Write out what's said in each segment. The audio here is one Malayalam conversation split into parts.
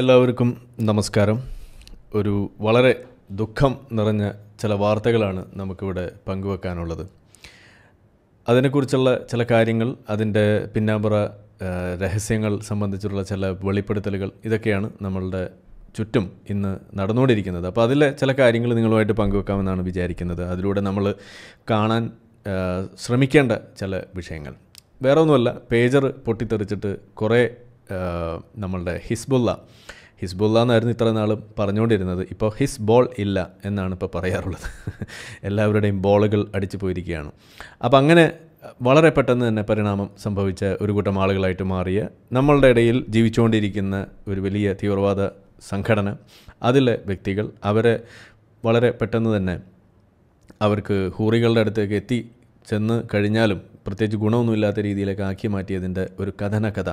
എല്ലാവർക്കും നമസ്കാരം ഒരു വളരെ ദുഃഖം നിറഞ്ഞ ചില വാർത്തകളാണ് നമുക്കിവിടെ പങ്കുവെക്കാനുള്ളത് അതിനെക്കുറിച്ചുള്ള ചില കാര്യങ്ങൾ അതിൻ്റെ പിന്നാമ്പറ രഹസ്യങ്ങൾ സംബന്ധിച്ചുള്ള ചില വെളിപ്പെടുത്തലുകൾ ഇതൊക്കെയാണ് നമ്മളുടെ ചുറ്റും ഇന്ന് നടന്നുകൊണ്ടിരിക്കുന്നത് അപ്പോൾ അതിലെ ചില കാര്യങ്ങൾ നിങ്ങളുമായിട്ട് പങ്കുവെക്കാമെന്നാണ് വിചാരിക്കുന്നത് അതിലൂടെ നമ്മൾ കാണാൻ ശ്രമിക്കേണ്ട ചില വിഷയങ്ങൾ വേറെ ഒന്നുമല്ല പേജർ പൊട്ടിത്തെറിച്ചിട്ട് കുറേ നമ്മളുടെ ഹിസ്ബുല്ല ഹിസ്ബുല്ല എന്നായിരുന്നു ഇത്ര നാളും പറഞ്ഞുകൊണ്ടിരുന്നത് ഇപ്പോൾ ഹിസ് ബോൾ ഇല്ല എന്നാണ് ഇപ്പോൾ പറയാറുള്ളത് എല്ലാവരുടെയും ബോളുകൾ അടിച്ചു പോയിരിക്കുകയാണ് അപ്പോൾ അങ്ങനെ വളരെ പെട്ടെന്ന് തന്നെ പരിണാമം സംഭവിച്ച ഒരു കൂട്ടം ആളുകളായിട്ട് മാറിയ നമ്മളുടെ ഇടയിൽ ജീവിച്ചുകൊണ്ടിരിക്കുന്ന ഒരു വലിയ തീവ്രവാദ സംഘടന അതിലെ വ്യക്തികൾ അവരെ വളരെ പെട്ടെന്ന് തന്നെ അവർക്ക് ഹൂറികളുടെ അടുത്തേക്ക് എത്തി ചെന്ന് കഴിഞ്ഞാലും പ്രത്യേകിച്ച് ഗുണമൊന്നുമില്ലാത്ത രീതിയിലൊക്കെ ആക്കി മാറ്റിയതിൻ്റെ ഒരു കഥന കഥ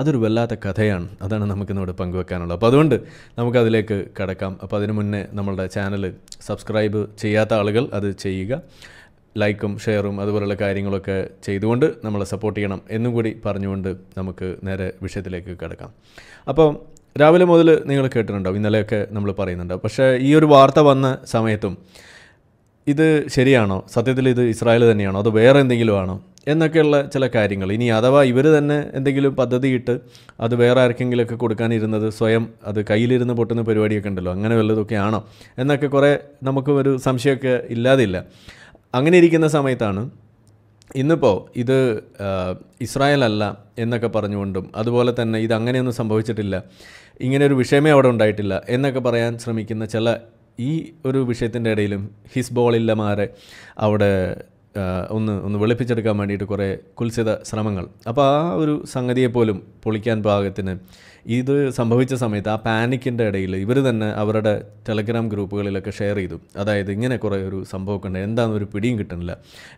അതൊരു വല്ലാത്ത കഥയാണ് അതാണ് നമുക്കിന്നോട് പങ്കുവെക്കാനുള്ളത് അപ്പോൾ അതുകൊണ്ട് നമുക്കതിലേക്ക് കടക്കാം അപ്പോൾ അതിനു മുന്നേ നമ്മളുടെ ചാനൽ സബ്സ്ക്രൈബ് ചെയ്യാത്ത ആളുകൾ അത് ചെയ്യുക ലൈക്കും ഷെയറും അതുപോലുള്ള കാര്യങ്ങളൊക്കെ ചെയ്തുകൊണ്ട് നമ്മളെ സപ്പോർട്ട് ചെയ്യണം എന്നും കൂടി പറഞ്ഞുകൊണ്ട് നമുക്ക് നേരെ വിഷയത്തിലേക്ക് കിടക്കാം അപ്പോൾ രാവിലെ മുതൽ നിങ്ങൾ കേട്ടിട്ടുണ്ടാവും ഇന്നലെയൊക്കെ നമ്മൾ പറയുന്നുണ്ടാവും പക്ഷേ ഈ ഒരു വാർത്ത വന്ന സമയത്തും ഇത് ശരിയാണോ സത്യത്തിൽ ഇത് ഇസ്രായേൽ തന്നെയാണോ അത് വേറെ എന്തെങ്കിലും ആണോ എന്നൊക്കെയുള്ള ചില കാര്യങ്ങൾ ഇനി അഥവാ ഇവർ തന്നെ എന്തെങ്കിലും പദ്ധതിയിട്ട് അത് വേറെ ആർക്കെങ്കിലുമൊക്കെ കൊടുക്കാനിരുന്നത് സ്വയം അത് കയ്യിലിരുന്ന് പൊട്ടുന്ന പരിപാടിയൊക്കെ ഉണ്ടല്ലോ അങ്ങനെ വല്ലതൊക്കെ ആണോ എന്നൊക്കെ കുറേ നമുക്ക് ഒരു സംശയമൊക്കെ ഇല്ലാതില്ല അങ്ങനെ ഇരിക്കുന്ന സമയത്താണ് ഇന്നിപ്പോൾ ഇത് ഇസ്രായേൽ അല്ല എന്നൊക്കെ പറഞ്ഞുകൊണ്ടും അതുപോലെ തന്നെ ഇത് അങ്ങനെയൊന്നും സംഭവിച്ചിട്ടില്ല ഇങ്ങനെ ഒരു വിഷയമേ അവിടെ ഉണ്ടായിട്ടില്ല എന്നൊക്കെ പറയാൻ ശ്രമിക്കുന്ന ചില ഈ ഒരു വിഷയത്തിൻ്റെ ഇടയിലും ഹിസ്ബോളില്ലമാരെ അവിടെ ഒന്ന് ഒന്ന് വെളുപ്പിച്ചെടുക്കാൻ വേണ്ടിയിട്ട് കുറേ കുൽസിത ശ്രമങ്ങൾ അപ്പോൾ ആ ഒരു സംഗതിയെപ്പോലും പൊളിക്കാൻ പാകത്തിന് ഇത് സംഭവിച്ച സമയത്ത് ആ പാനിക്കിൻ്റെ ഇടയിൽ ഇവർ തന്നെ അവരുടെ ടെലഗ്രാം ഗ്രൂപ്പുകളിലൊക്കെ ഷെയർ ചെയ്തു അതായത് ഇങ്ങനെ കുറേ ഒരു സംഭവമൊക്കെ ഉണ്ട് എന്താണെന്ന് ഒരു പിടിയും കിട്ടുന്നില്ല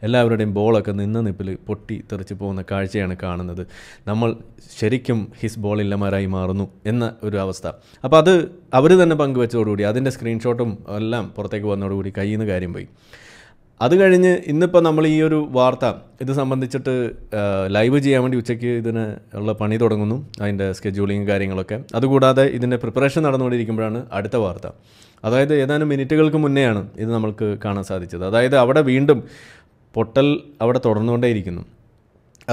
എല്ലാവരുടെയും ബോളൊക്കെ നിന്ന് നിപ്പിൽ പൊട്ടി തെറിച്ച് പോകുന്ന കാഴ്ചയാണ് കാണുന്നത് നമ്മൾ ശരിക്കും ഹിസ് ബോൾ ഇല്ലമാരായി മാറുന്നു എന്ന ഒരു അവസ്ഥ അപ്പോൾ അത് അവർ തന്നെ പങ്കുവെച്ചതോടുകൂടി അതിൻ്റെ സ്ക്രീൻഷോട്ടും എല്ലാം പുറത്തേക്ക് വന്നതോടുകൂടി കയ്യിൽ നിന്ന് കാര്യം പോയി അത് കഴിഞ്ഞ് ഇന്നിപ്പോൾ നമ്മൾ ഈ ഒരു വാർത്ത ഇത് സംബന്ധിച്ചിട്ട് ലൈവ് ചെയ്യാൻ വേണ്ടി ഉച്ചയ്ക്ക് ഇതിന് ഉള്ള പണി തുടങ്ങുന്നു അതിൻ്റെ സ്കെഡ്യൂളിങ് കാര്യങ്ങളൊക്കെ അതുകൂടാതെ ഇതിൻ്റെ പ്രിപ്പറേഷൻ നടന്നുകൊണ്ടിരിക്കുമ്പോഴാണ് അടുത്ത വാർത്ത അതായത് ഏതാനും മിനിറ്റുകൾക്ക് മുന്നെയാണ് ഇത് നമ്മൾക്ക് കാണാൻ സാധിച്ചത് അതായത് അവിടെ വീണ്ടും പൊട്ടൽ അവിടെ തുടർന്നുകൊണ്ടേയിരിക്കുന്നു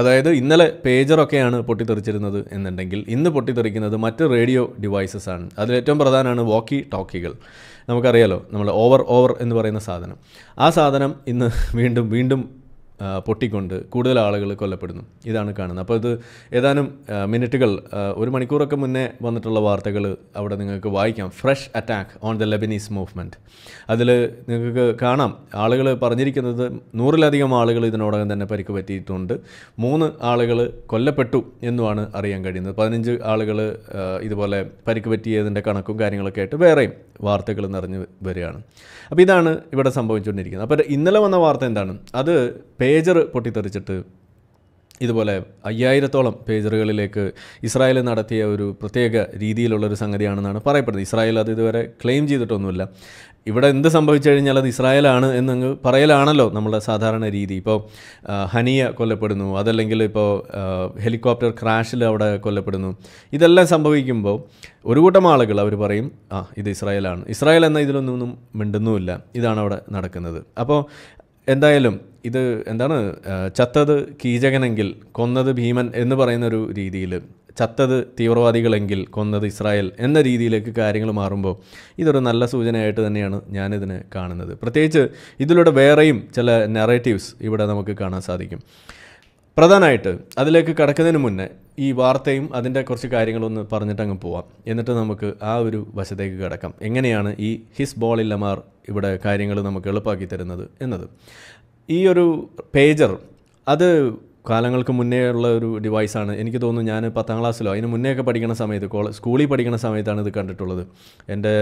അതായത് ഇന്നലെ പേജറൊക്കെയാണ് പൊട്ടിത്തെറിച്ചിരുന്നത് എന്നുണ്ടെങ്കിൽ ഇന്ന് പൊട്ടിത്തെറിക്കുന്നത് മറ്റ് റേഡിയോ ഡിവൈസസ് ആണ് അതിലേറ്റവും പ്രധാനമാണ് വോക്കി ടോക്കികൾ നമുക്കറിയാലോ നമ്മൾ ഓവർ ഓവർ എന്ന് പറയുന്ന സാധനം ആ സാധനം ഇന്ന് വീണ്ടും വീണ്ടും പൊട്ടിക്കൊണ്ട് കൂടുതൽ ആളുകൾ കൊല്ലപ്പെടുന്നു ഇതാണ് കാണുന്നത് അപ്പോൾ ഇത് ഏതാനും മിനിറ്റുകൾ ഒരു മണിക്കൂറൊക്കെ മുന്നേ വന്നിട്ടുള്ള വാർത്തകൾ അവിടെ നിങ്ങൾക്ക് വായിക്കാം fresh attack on the Lebanese movement അതിൽ നിങ്ങൾക്ക് കാണാം ആളുകൾ പറഞ്ഞിരിക്കുന്നത് നൂറിലധികം ആളുകൾ ഇതിനോടകം തന്നെ പരിക്ക് പറ്റിയിട്ടുണ്ട് മൂന്ന് ആളുകൾ കൊല്ലപ്പെട്ടു എന്നുമാണ് അറിയാൻ കഴിയുന്നത് പതിനഞ്ച് ആളുകൾ ഇതുപോലെ പരിക്ക് പറ്റിയതിൻ്റെ കണക്കും കാര്യങ്ങളൊക്കെ ആയിട്ട് വേറെയും വാർത്തകൾ നിറഞ്ഞു വരികയാണ് അപ്പോൾ ഇതാണ് ഇവിടെ സംഭവിച്ചുകൊണ്ടിരിക്കുന്നത് അപ്പോൾ ഇന്നലെ വന്ന വാർത്ത എന്താണ് അത് പേജർ പൊട്ടിത്തെറിച്ചിട്ട് ഇതുപോലെ അയ്യായിരത്തോളം പേജറുകളിലേക്ക് ഇസ്രായേൽ നടത്തിയ ഒരു പ്രത്യേക രീതിയിലുള്ളൊരു സംഗതിയാണെന്നാണ് പറയപ്പെടുന്നത് ഇസ്രായേൽ അത് ഇതുവരെ ക്ലെയിം ചെയ്തിട്ടൊന്നുമില്ല ഇവിടെ എന്ത് സംഭവിച്ചു കഴിഞ്ഞാൽ അത് ഇസ്രായേലാണ് എന്നങ്ങ് പറയലാണല്ലോ നമ്മുടെ സാധാരണ രീതി ഇപ്പോൾ ഹനിയ കൊല്ലപ്പെടുന്നു അതല്ലെങ്കിൽ ഇപ്പോൾ ഹെലികോപ്റ്റർ ക്രാഷിൽ അവിടെ കൊല്ലപ്പെടുന്നു ഇതെല്ലാം സംഭവിക്കുമ്പോൾ ഒരു കൂട്ടം ആളുകൾ അവർ പറയും ആ ഇത് ഇസ്രായേലാണ് ഇസ്രായേൽ എന്ന ഇതിലൊന്നും മിണ്ടുന്നുമില്ല ഇതാണ് അവിടെ നടക്കുന്നത് അപ്പോൾ എന്തായാലും ഇത് എന്താണ് ചത്തത് കീചകനെങ്കിൽ കൊന്നത് ഭീമൻ എന്ന് പറയുന്ന ഒരു രീതിയിൽ ചത്തത് തീവ്രവാദികളെങ്കിൽ കൊന്നത് ഇസ്രായേൽ എന്ന രീതിയിലേക്ക് കാര്യങ്ങൾ മാറുമ്പോൾ ഇതൊരു നല്ല സൂചനയായിട്ട് തന്നെയാണ് ഞാനിതിനെ കാണുന്നത് പ്രത്യേകിച്ച് ഇതിലൂടെ വേറെയും ചില നെറേറ്റീവ്സ് ഇവിടെ നമുക്ക് കാണാൻ സാധിക്കും പ്രധാനമായിട്ട് അതിലേക്ക് കടക്കുന്നതിന് മുന്നേ ഈ വാർത്തയും അതിൻ്റെ കുറച്ച് കാര്യങ്ങളൊന്ന് പറഞ്ഞിട്ട് അങ്ങ് പോവാം എന്നിട്ട് നമുക്ക് ആ ഒരു വശത്തേക്ക് കിടക്കാം എങ്ങനെയാണ് ഈ ഹിസ് ബോൾ ലമാർ ഇവിടെ കാര്യങ്ങൾ നമുക്ക് എളുപ്പമാക്കി തരുന്നത് എന്നത് ഈ ഒരു പേജർ അത് കാലങ്ങൾക്ക് മുന്നേ ഉള്ള ഒരു ഡിവൈസാണ് എനിക്ക് തോന്നുന്നു ഞാൻ പത്താം ക്ലാസ്സിലോ അതിന് മുന്നേ ഒക്കെ പഠിക്കുന്ന സമയത്ത് കോളേജ് സ്കൂളിൽ പഠിക്കുന്ന സമയത്താണ് ഇത് കണ്ടിട്ടുള്ളത് എൻ്റെ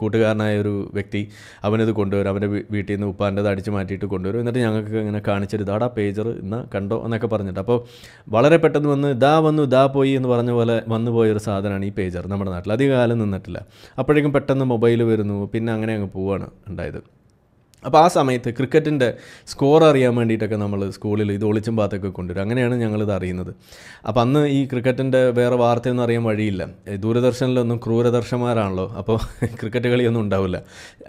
കൂട്ടുകാരനായ ഒരു വ്യക്തി അവനത് കൊണ്ടുവരും അവൻ്റെ വീട്ടിൽ നിന്ന് ഉപ്പാൻ്റെത് അടിച്ച് മാറ്റിയിട്ട് കൊണ്ടുവരും എന്നിട്ട് ഞങ്ങൾക്ക് ഇങ്ങനെ കാണിച്ചത് ഇതാടാ പേജർ ഇന്ന് കണ്ടോ എന്നൊക്കെ പറഞ്ഞിട്ട് അപ്പോൾ വളരെ പെട്ടെന്ന് വന്ന് ഇതാ വന്നു ഇതാ പോയി എന്ന് പറഞ്ഞ പോലെ വന്നു പോയൊരു സാധനമാണ് ഈ പേജർ നമ്മുടെ നാട്ടിൽ അധികകാലം നിന്നിട്ടില്ല അപ്പോഴേക്കും പെട്ടെന്ന് മൊബൈൽ വരുന്നു പിന്നെ അങ്ങനെ അങ്ങ് പോവുകയാണ് ഉണ്ടായത് അപ്പോൾ ആ സമയത്ത് ക്രിക്കറ്റിൻ്റെ സ്കോർ അറിയാൻ വേണ്ടിയിട്ടൊക്കെ നമ്മൾ സ്കൂളിൽ ഇത് ഒളിച്ചും പാത്തൊക്കെ കൊണ്ടുവരും അങ്ങനെയാണ് ഞങ്ങളിത് അറിയുന്നത് അപ്പോൾ അന്ന് ഈ ക്രിക്കറ്റിൻ്റെ വേറെ വാർത്തയൊന്നും അറിയാൻ വഴിയില്ല ദൂരദർശനിലൊന്നും ക്രൂരദർശന്മാരാണല്ലോ അപ്പോൾ ക്രിക്കറ്റ് കളിയൊന്നും ഉണ്ടാവില്ല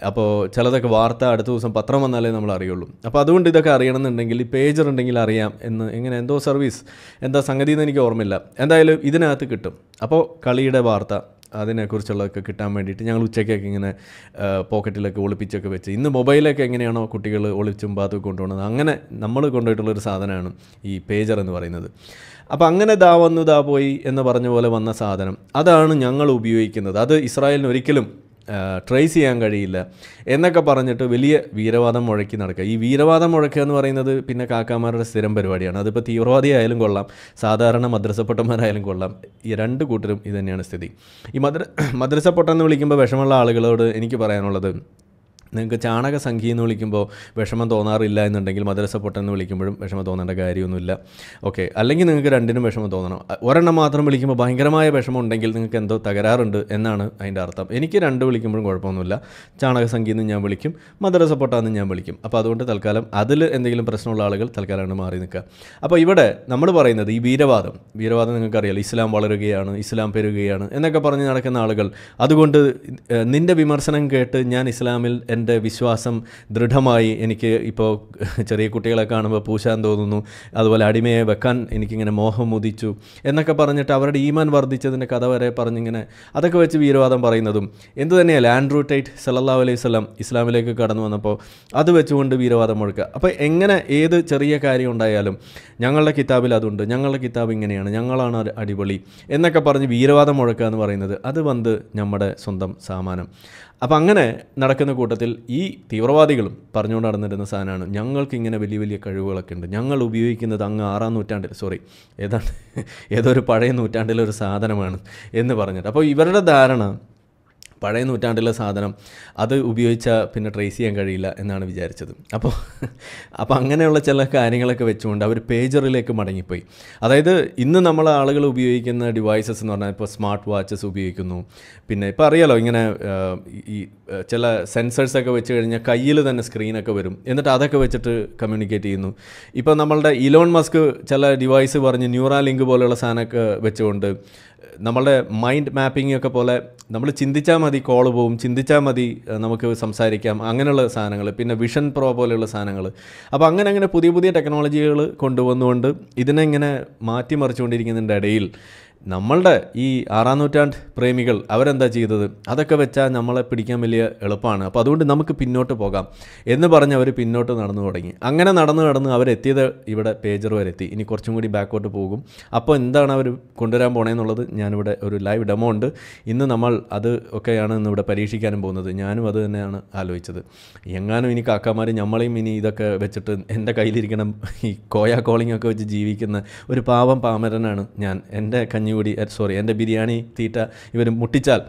അപ്പോൾ ചിലതൊക്കെ വാർത്ത അടുത്ത ദിവസം പത്രം വന്നാലേ നമ്മൾ അറിയുള്ളൂ അപ്പോൾ അതുകൊണ്ട് ഇതൊക്കെ അറിയണമെന്നുണ്ടെങ്കിൽ ഈ പേജർ ഉണ്ടെങ്കിൽ അറിയാം എന്ന് ഇങ്ങനെ എന്തോ സർവീസ് എന്താ സംഗതി എന്ന് എനിക്ക് ഓർമ്മയില്ല എന്തായാലും ഇതിനകത്ത് കിട്ടും അപ്പോൾ കളിയുടെ വാർത്ത അതിനെക്കുറിച്ചുള്ളതൊക്കെ കിട്ടാൻ വേണ്ടിയിട്ട് ഞങ്ങൾ ഉച്ചയ്ക്കൊക്കെ ഇങ്ങനെ പോക്കറ്റിലൊക്കെ ഒളിപ്പിച്ചൊക്കെ വെച്ച് ഇന്ന് മൊബൈലൊക്കെ എങ്ങനെയാണോ കുട്ടികൾ ഒളിച്ചും പാത്തൊക്കെ കൊണ്ടുപോകുന്നത് അങ്ങനെ നമ്മൾ കൊണ്ടുപോയിട്ടുള്ളൊരു സാധനമാണ് ഈ പേജർ എന്ന് പറയുന്നത് അപ്പോൾ അങ്ങനെ ദാ വന്നു ദാ പോയി എന്ന് പറഞ്ഞ പോലെ വന്ന സാധനം അതാണ് ഞങ്ങൾ ഉപയോഗിക്കുന്നത് അത് ഇസ്രായേലിന് ഒരിക്കലും ട്രേസ് ചെയ്യാൻ കഴിയില്ല എന്നൊക്കെ പറഞ്ഞിട്ട് വലിയ വീരവാദം മുഴക്കി നടക്കുക ഈ വീരവാദം മുഴക്കുക എന്ന് പറയുന്നത് പിന്നെ കാക്കാമാരുടെ സ്ഥിരം പരിപാടിയാണ് അതിപ്പോൾ തീവ്രവാദിയായാലും കൊള്ളാം സാധാരണ മദ്രസപ്പൊട്ടന്മാരായാലും കൊള്ളാം ഈ രണ്ട് കൂട്ടരും ഇതുതന്നെയാണ് തന്നെയാണ് സ്ഥിതി ഈ മദ്ര മദ്രസ എന്ന് വിളിക്കുമ്പോൾ വിഷമുള്ള ആളുകളോട് എനിക്ക് പറയാനുള്ളത് നിങ്ങൾക്ക് ചാണക സംഖ്യ എന്ന് വിളിക്കുമ്പോൾ വിഷമം തോന്നാറില്ല എന്നുണ്ടെങ്കിൽ മദ്രസ പൊട്ടെന്ന് വിളിക്കുമ്പോഴും വിഷമം തോന്നേണ്ട കാര്യമൊന്നുമില്ല ഓക്കെ അല്ലെങ്കിൽ നിങ്ങൾക്ക് രണ്ടിനും വിഷമം തോന്നണം ഒരെണ്ണം മാത്രം വിളിക്കുമ്പോൾ ഭയങ്കരമായ വിഷമം ഉണ്ടെങ്കിൽ നിങ്ങൾക്ക് എന്തോ തകരാറുണ്ട് എന്നാണ് അതിൻ്റെ അർത്ഥം എനിക്ക് രണ്ട് വിളിക്കുമ്പോഴും കുഴപ്പമൊന്നുമില്ല ചാണക സംഖ്യ എന്ന് ഞാൻ വിളിക്കും മദ്രസ പൊട്ടാന്ന് ഞാൻ വിളിക്കും അപ്പോൾ അതുകൊണ്ട് തൽക്കാലം അതിൽ എന്തെങ്കിലും പ്രശ്നമുള്ള ആളുകൾ തൽക്കാലമാണ് മാറി നിൽക്കുക അപ്പോൾ ഇവിടെ നമ്മൾ പറയുന്നത് ഈ വീരവാദം വീരവാദം നിങ്ങൾക്കറിയാലോ ഇസ്ലാം വളരുകയാണ് ഇസ്ലാം പെരുകയാണ് എന്നൊക്കെ പറഞ്ഞ് നടക്കുന്ന ആളുകൾ അതുകൊണ്ട് നിൻ്റെ വിമർശനം കേട്ട് ഞാൻ ഇസ്ലാമിൽ എൻ്റെ എൻ്റെ വിശ്വാസം ദൃഢമായി എനിക്ക് ഇപ്പോൾ ചെറിയ കുട്ടികളെ കാണുമ്പോൾ പൂശാൻ തോന്നുന്നു അതുപോലെ അടിമയെ വെക്കാൻ എനിക്കിങ്ങനെ മോഹം ഉദിച്ചു എന്നൊക്കെ പറഞ്ഞിട്ട് അവരുടെ ഈമാൻ വർദ്ധിച്ചതിൻ്റെ കഥ വരെ പറഞ്ഞിങ്ങനെ അതൊക്കെ വെച്ച് വീരവാദം പറയുന്നതും എന്തു തന്നെയല്ല ആൻഡ്രൂ ടൈറ്റ് സലല്ലാ അലൈഹി സ്വലം ഇസ്ലാമിലേക്ക് കടന്നു വന്നപ്പോൾ അത് വെച്ചുകൊണ്ട് വീരവാദം മുഴക്കുക അപ്പോൾ എങ്ങനെ ഏത് ചെറിയ കാര്യം ഉണ്ടായാലും ഞങ്ങളുടെ കിതാബിൽ അതുണ്ട് ഞങ്ങളുടെ കിതാബ് ഇങ്ങനെയാണ് ഞങ്ങളാണ് അടിപൊളി എന്നൊക്കെ പറഞ്ഞ് വീരവാദം മുഴക്കുക എന്ന് പറയുന്നത് അത് വന്ന് നമ്മുടെ സ്വന്തം സാമാനം അപ്പോൾ അങ്ങനെ നടക്കുന്ന കൂട്ടത്തിൽ ഈ തീവ്രവാദികളും പറഞ്ഞുകൊണ്ട് നടന്നിരുന്ന സാധനമാണ് ഞങ്ങൾക്ക് ഇങ്ങനെ വലിയ വലിയ കഴിവുകളൊക്കെ ഉണ്ട് ഞങ്ങൾ ഉപയോഗിക്കുന്നത് അങ്ങ് ആറാം നൂറ്റാണ്ടിൽ സോറി ഏതാണ്ട് ഏതോ ഒരു പഴയ നൂറ്റാണ്ടിലെ ഒരു സാധനമാണ് എന്ന് പറഞ്ഞിട്ട് അപ്പോൾ ഇവരുടെ ധാരണ പഴയ നൂറ്റാണ്ടിലെ സാധനം അത് ഉപയോഗിച്ചാൽ പിന്നെ ട്രേസ് ചെയ്യാൻ കഴിയില്ല എന്നാണ് വിചാരിച്ചത് അപ്പോൾ അപ്പോൾ അങ്ങനെയുള്ള ചില കാര്യങ്ങളൊക്കെ വെച്ചുകൊണ്ട് അവർ പേജറിലേക്ക് മടങ്ങിപ്പോയി അതായത് ഇന്ന് നമ്മൾ ആളുകൾ ഉപയോഗിക്കുന്ന ഡിവൈസസ് എന്ന് പറഞ്ഞാൽ ഇപ്പോൾ സ്മാർട്ട് വാച്ചസ് ഉപയോഗിക്കുന്നു പിന്നെ ഇപ്പോൾ അറിയാലോ ഇങ്ങനെ ഈ ചില സെൻസേഴ്സൊക്കെ വെച്ച് കഴിഞ്ഞാൽ കയ്യിൽ തന്നെ സ്ക്രീനൊക്കെ വരും എന്നിട്ട് അതൊക്കെ വെച്ചിട്ട് കമ്മ്യൂണിക്കേറ്റ് ചെയ്യുന്നു ഇപ്പോൾ നമ്മളുടെ ഇലോൺ മസ്ക് ചില ഡിവൈസ് പറഞ്ഞ് ന്യൂറാ ലിങ്ക് പോലെയുള്ള സാധനമൊക്കെ വെച്ചുകൊണ്ട് നമ്മളുടെ മൈൻഡ് മാപ്പിംഗ് ഒക്കെ പോലെ നമ്മൾ ചിന്തിച്ചാൽ മതി കോൾ പോവും ചിന്തിച്ചാൽ മതി നമുക്ക് സംസാരിക്കാം അങ്ങനെയുള്ള സാധനങ്ങൾ പിന്നെ വിഷൻ പ്രോ പോലെയുള്ള സാധനങ്ങൾ അപ്പോൾ അങ്ങനെ അങ്ങനെ പുതിയ പുതിയ ടെക്നോളജികൾ കൊണ്ടുവന്നുകൊണ്ട് ഇതിനെ ഇങ്ങനെ മാറ്റിമറിച്ചുകൊണ്ടിരിക്കുന്നതിൻ്റെ ഇടയിൽ നമ്മളുടെ ഈ ആറാം നൂറ്റാണ്ട് പ്രേമികൾ അവരെന്താ ചെയ്തത് അതൊക്കെ വെച്ചാൽ നമ്മളെ പിടിക്കാൻ വലിയ എളുപ്പമാണ് അപ്പോൾ അതുകൊണ്ട് നമുക്ക് പിന്നോട്ട് പോകാം എന്ന് പറഞ്ഞ് അവർ പിന്നോട്ട് നടന്നു തുടങ്ങി അങ്ങനെ നടന്ന് നടന്ന് അവരെത്തിയത് ഇവിടെ പേജർ വരെ എത്തി ഇനി കുറച്ചും കൂടി ബാക്കോട്ട് പോകും അപ്പോൾ എന്താണ് അവർ കൊണ്ടുവരാൻ പോണേന്നുള്ളത് ഞാനിവിടെ ഒരു ലൈവ് ഡെമോ ഉണ്ട് ഇന്ന് നമ്മൾ അത് ഒക്കെയാണ് ഇന്ന് ഇവിടെ പരീക്ഷിക്കാനും പോകുന്നത് ഞാനും അത് തന്നെയാണ് ആലോചിച്ചത് എങ്ങാനും ഇനി കാക്കാമാർ നമ്മളെയും ഇനി ഇതൊക്കെ വെച്ചിട്ട് എൻ്റെ കയ്യിലിരിക്കണം ഈ കോയ കോളിംഗ് ഒക്കെ വെച്ച് ജീവിക്കുന്ന ഒരു പാവം പാമരനാണ് ഞാൻ എൻ്റെ കഞ്ഞി കൂടി സോറി എൻ്റെ ബിരിയാണി തീറ്റ ഇവർ മുട്ടിച്ചാൽ